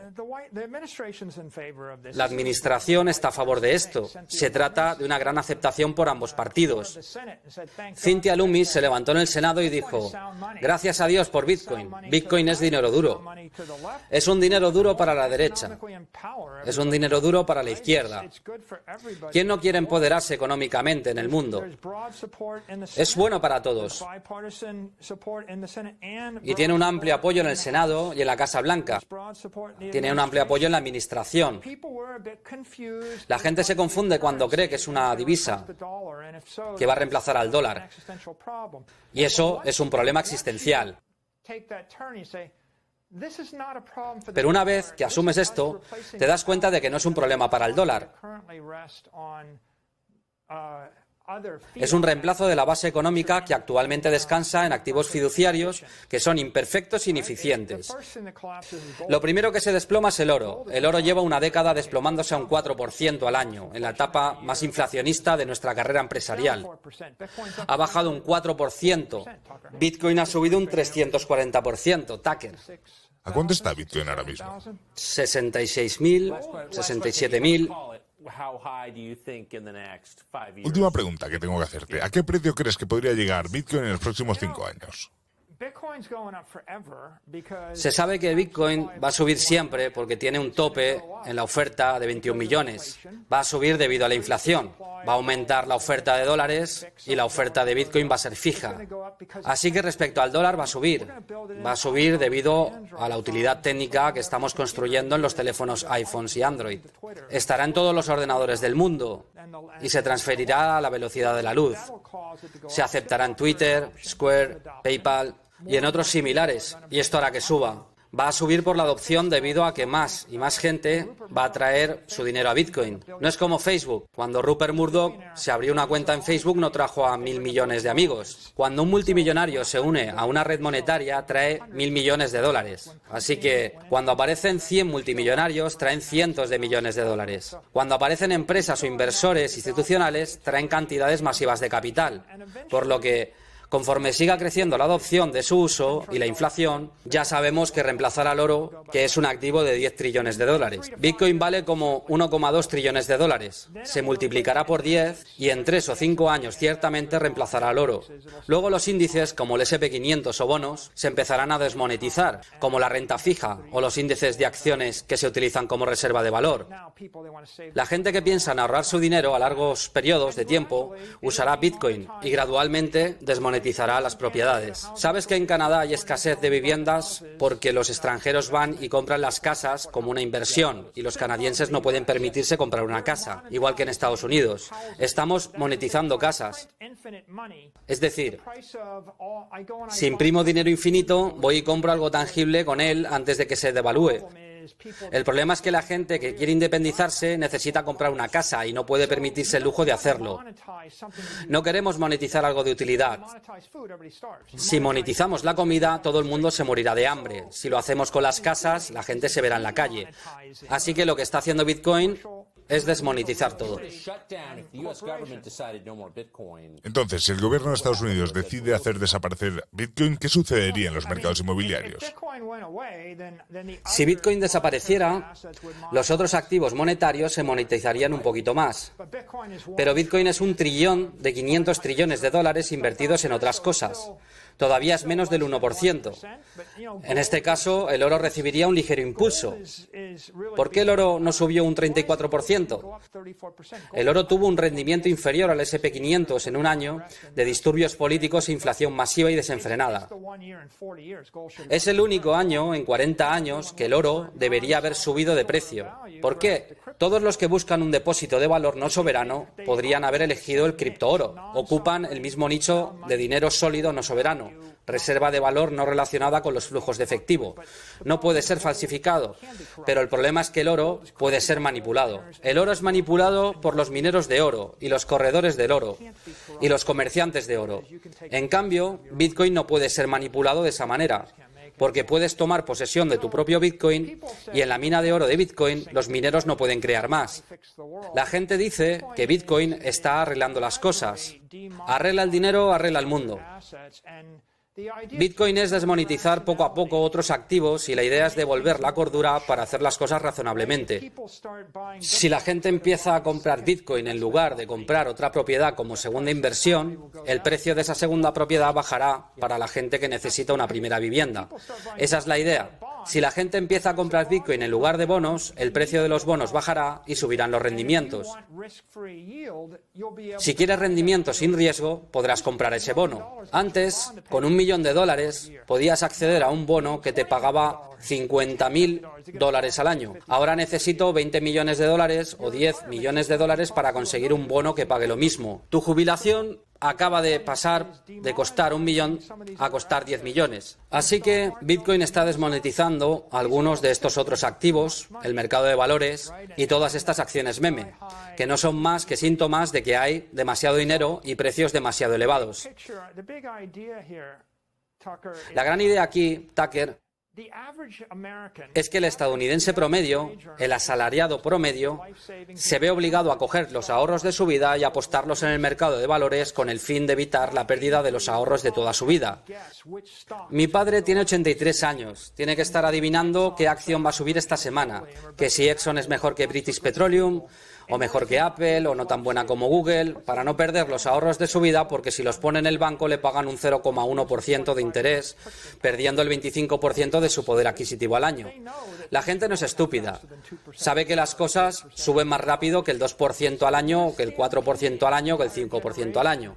la administración está a favor de esto. Se trata de una gran aceptación por ambos partidos. Cynthia Loomis se levantó en el Senado y dijo, gracias a Dios por Bitcoin. Bitcoin es dinero duro. Es un dinero duro para la derecha. Es un dinero duro para la izquierda. ¿Quién no quiere empoderarse económicamente en el mundo? Es bueno para todos. Y tiene un amplio apoyo en el Senado y en la Casa Blanca. Tiene un amplio apoyo en la Administración. La gente se confunde cuando cree que es una divisa que va a reemplazar al dólar. Y eso es un problema existencial. Pero una vez que asumes esto, te das cuenta de que no es un problema para el dólar. Es un reemplazo de la base económica que actualmente descansa en activos fiduciarios que son imperfectos e ineficientes. Lo primero que se desploma es el oro. El oro lleva una década desplomándose a un 4% al año, en la etapa más inflacionista de nuestra carrera empresarial. Ha bajado un 4%. Bitcoin ha subido un 340%. Tucker. ¿A cuánto está Bitcoin ahora mismo? 66.000, 67.000. Última pregunta que tengo que hacerte. ¿A qué precio crees que podría llegar Bitcoin en los próximos cinco años? Se sabe que Bitcoin va a subir siempre porque tiene un tope en la oferta de 21 millones. Va a subir debido a la inflación. Va a aumentar la oferta de dólares y la oferta de Bitcoin va a ser fija. Así que respecto al dólar va a subir. Va a subir debido a la utilidad técnica que estamos construyendo en los teléfonos iPhones y Android. Estará en todos los ordenadores del mundo y se transferirá a la velocidad de la luz. Se en Twitter, Square, PayPal y en otros similares, y esto hará que suba va a subir por la adopción debido a que más y más gente va a traer su dinero a Bitcoin. No es como Facebook. Cuando Rupert Murdoch se abrió una cuenta en Facebook no trajo a mil millones de amigos. Cuando un multimillonario se une a una red monetaria trae mil millones de dólares. Así que cuando aparecen 100 multimillonarios traen cientos de millones de dólares. Cuando aparecen empresas o inversores institucionales traen cantidades masivas de capital. Por lo que Conforme siga creciendo la adopción de su uso y la inflación, ya sabemos que reemplazará al oro, que es un activo de 10 trillones de dólares. Bitcoin vale como 1,2 trillones de dólares. Se multiplicará por 10 y en 3 o 5 años ciertamente reemplazará al oro. Luego los índices como el SP500 o bonos se empezarán a desmonetizar, como la renta fija o los índices de acciones que se utilizan como reserva de valor. La gente que piensa en ahorrar su dinero a largos periodos de tiempo usará Bitcoin y gradualmente desmonetizará monetizará las propiedades. ¿Sabes que en Canadá hay escasez de viviendas? Porque los extranjeros van y compran las casas como una inversión y los canadienses no pueden permitirse comprar una casa, igual que en Estados Unidos. Estamos monetizando casas. Es decir, si imprimo dinero infinito, voy y compro algo tangible con él antes de que se devalúe. El problema es que la gente que quiere independizarse necesita comprar una casa y no puede permitirse el lujo de hacerlo. No queremos monetizar algo de utilidad. Si monetizamos la comida, todo el mundo se morirá de hambre. Si lo hacemos con las casas, la gente se verá en la calle. Así que lo que está haciendo Bitcoin es desmonetizar todo. Entonces, si el gobierno de Estados Unidos decide hacer desaparecer Bitcoin, ¿qué sucedería en los mercados inmobiliarios? Si Bitcoin desapareciera, los otros activos monetarios se monetizarían un poquito más. Pero Bitcoin es un trillón de 500 trillones de dólares invertidos en otras cosas todavía es menos del 1%. En este caso, el oro recibiría un ligero impulso. ¿Por qué el oro no subió un 34%? El oro tuvo un rendimiento inferior al SP500 en un año de disturbios políticos, e inflación masiva y desenfrenada. Es el único año en 40 años que el oro debería haber subido de precio. ¿Por qué? Todos los que buscan un depósito de valor no soberano podrían haber elegido el criptooro. Ocupan el mismo nicho de dinero sólido no soberano reserva de valor no relacionada con los flujos de efectivo. No puede ser falsificado, pero el problema es que el oro puede ser manipulado. El oro es manipulado por los mineros de oro y los corredores del oro y los comerciantes de oro. En cambio, Bitcoin no puede ser manipulado de esa manera porque puedes tomar posesión de tu propio Bitcoin y en la mina de oro de Bitcoin los mineros no pueden crear más. La gente dice que Bitcoin está arreglando las cosas. Arregla el dinero, arregla el mundo. Bitcoin es desmonetizar poco a poco otros activos y la idea es devolver la cordura para hacer las cosas razonablemente. Si la gente empieza a comprar Bitcoin en lugar de comprar otra propiedad como segunda inversión, el precio de esa segunda propiedad bajará para la gente que necesita una primera vivienda. Esa es la idea. Si la gente empieza a comprar Bitcoin en lugar de bonos, el precio de los bonos bajará y subirán los rendimientos. Si quieres rendimiento sin riesgo, podrás comprar ese bono. Antes, con un millón de dólares, podías acceder a un bono que te pagaba 50 mil dólares al año. Ahora necesito 20 millones de dólares o 10 millones de dólares para conseguir un bono que pague lo mismo. Tu jubilación acaba de pasar de costar un millón a costar 10 millones. Así que Bitcoin está desmonetizando algunos de estos otros activos, el mercado de valores y todas estas acciones meme, que no son más que síntomas de que hay demasiado dinero y precios demasiado elevados. La gran idea aquí, Tucker, es que el estadounidense promedio, el asalariado promedio, se ve obligado a coger los ahorros de su vida y apostarlos en el mercado de valores con el fin de evitar la pérdida de los ahorros de toda su vida. Mi padre tiene 83 años, tiene que estar adivinando qué acción va a subir esta semana, que si Exxon es mejor que British Petroleum, o mejor que Apple, o no tan buena como Google, para no perder los ahorros de su vida, porque si los pone en el banco le pagan un 0,1% de interés, perdiendo el 25% de su poder adquisitivo al año. La gente no es estúpida. Sabe que las cosas suben más rápido que el 2% al año, que el 4% al año, que el 5% al año.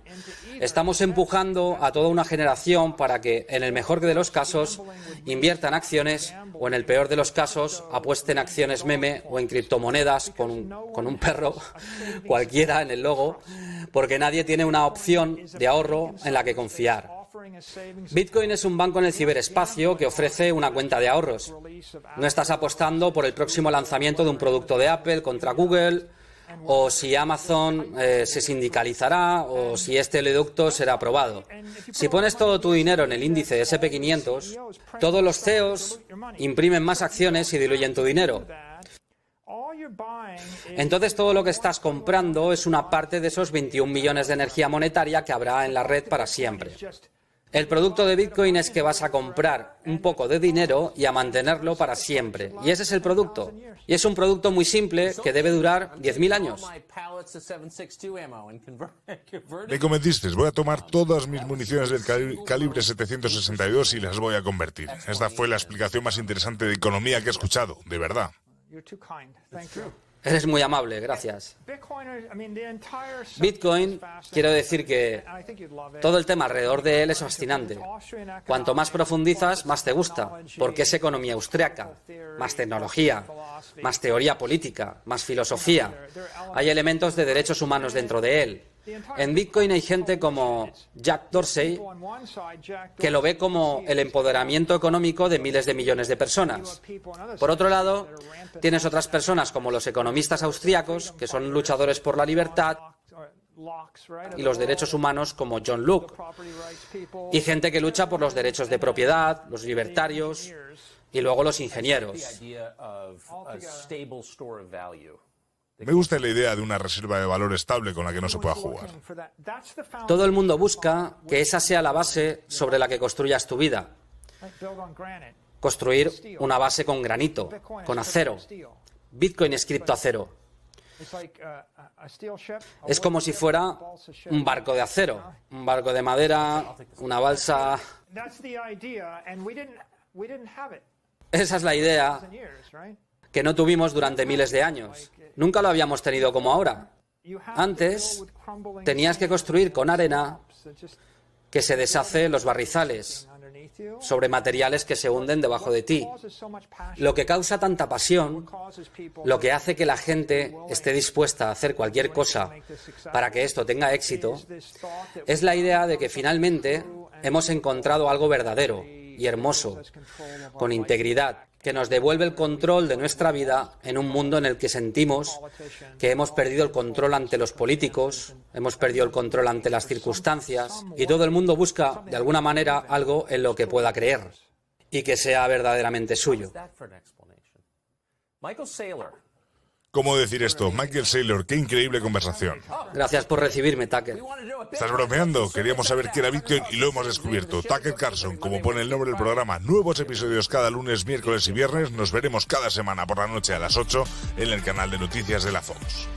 Estamos empujando a toda una generación para que, en el mejor de los casos, inviertan acciones o, en el peor de los casos, apuesten acciones meme o en criptomonedas con un, con un perro cualquiera en el logo, porque nadie tiene una opción de ahorro en la que confiar. Bitcoin es un banco en el ciberespacio que ofrece una cuenta de ahorros. No estás apostando por el próximo lanzamiento de un producto de Apple contra Google, o si Amazon eh, se sindicalizará, o si este oleoducto será aprobado. Si pones todo tu dinero en el índice SP500, todos los CEOs imprimen más acciones y diluyen tu dinero. Entonces todo lo que estás comprando es una parte de esos 21 millones de energía monetaria que habrá en la red para siempre. El producto de Bitcoin es que vas a comprar un poco de dinero y a mantenerlo para siempre. Y ese es el producto. Y es un producto muy simple que debe durar 10.000 años. Me convenciste, voy a tomar todas mis municiones del calibre 762 y las voy a convertir. Esta fue la explicación más interesante de economía que he escuchado, de verdad. Eres muy amable, gracias. Bitcoin, quiero decir que todo el tema alrededor de él es fascinante. Cuanto más profundizas, más te gusta, porque es economía austriaca, más tecnología, más teoría política, más filosofía. Hay elementos de derechos humanos dentro de él. En Bitcoin hay gente como Jack Dorsey que lo ve como el empoderamiento económico de miles de millones de personas. Por otro lado, tienes otras personas como los economistas austriacos que son luchadores por la libertad y los derechos humanos como John Luke, y gente que lucha por los derechos de propiedad, los libertarios y luego los ingenieros. Me gusta la idea de una reserva de valor estable con la que no se pueda jugar. Todo el mundo busca que esa sea la base sobre la que construyas tu vida. Construir una base con granito, con acero. Bitcoin es acero. Es como si fuera un barco de acero, un barco de madera, una balsa. Esa es la idea que no tuvimos durante miles de años. Nunca lo habíamos tenido como ahora. Antes tenías que construir con arena que se deshace los barrizales sobre materiales que se hunden debajo de ti. Lo que causa tanta pasión, lo que hace que la gente esté dispuesta a hacer cualquier cosa para que esto tenga éxito, es la idea de que finalmente hemos encontrado algo verdadero y hermoso, con integridad, que nos devuelve el control de nuestra vida en un mundo en el que sentimos que hemos perdido el control ante los políticos, hemos perdido el control ante las circunstancias y todo el mundo busca, de alguna manera, algo en lo que pueda creer y que sea verdaderamente suyo. ¿Cómo decir esto? Michael Saylor, qué increíble conversación. Gracias por recibirme, Tucker. Estás bromeando. Queríamos saber qué era Bitcoin y lo hemos descubierto. Tucker Carson, como pone el nombre del programa, nuevos episodios cada lunes, miércoles y viernes. Nos veremos cada semana por la noche a las 8 en el canal de noticias de la Fox.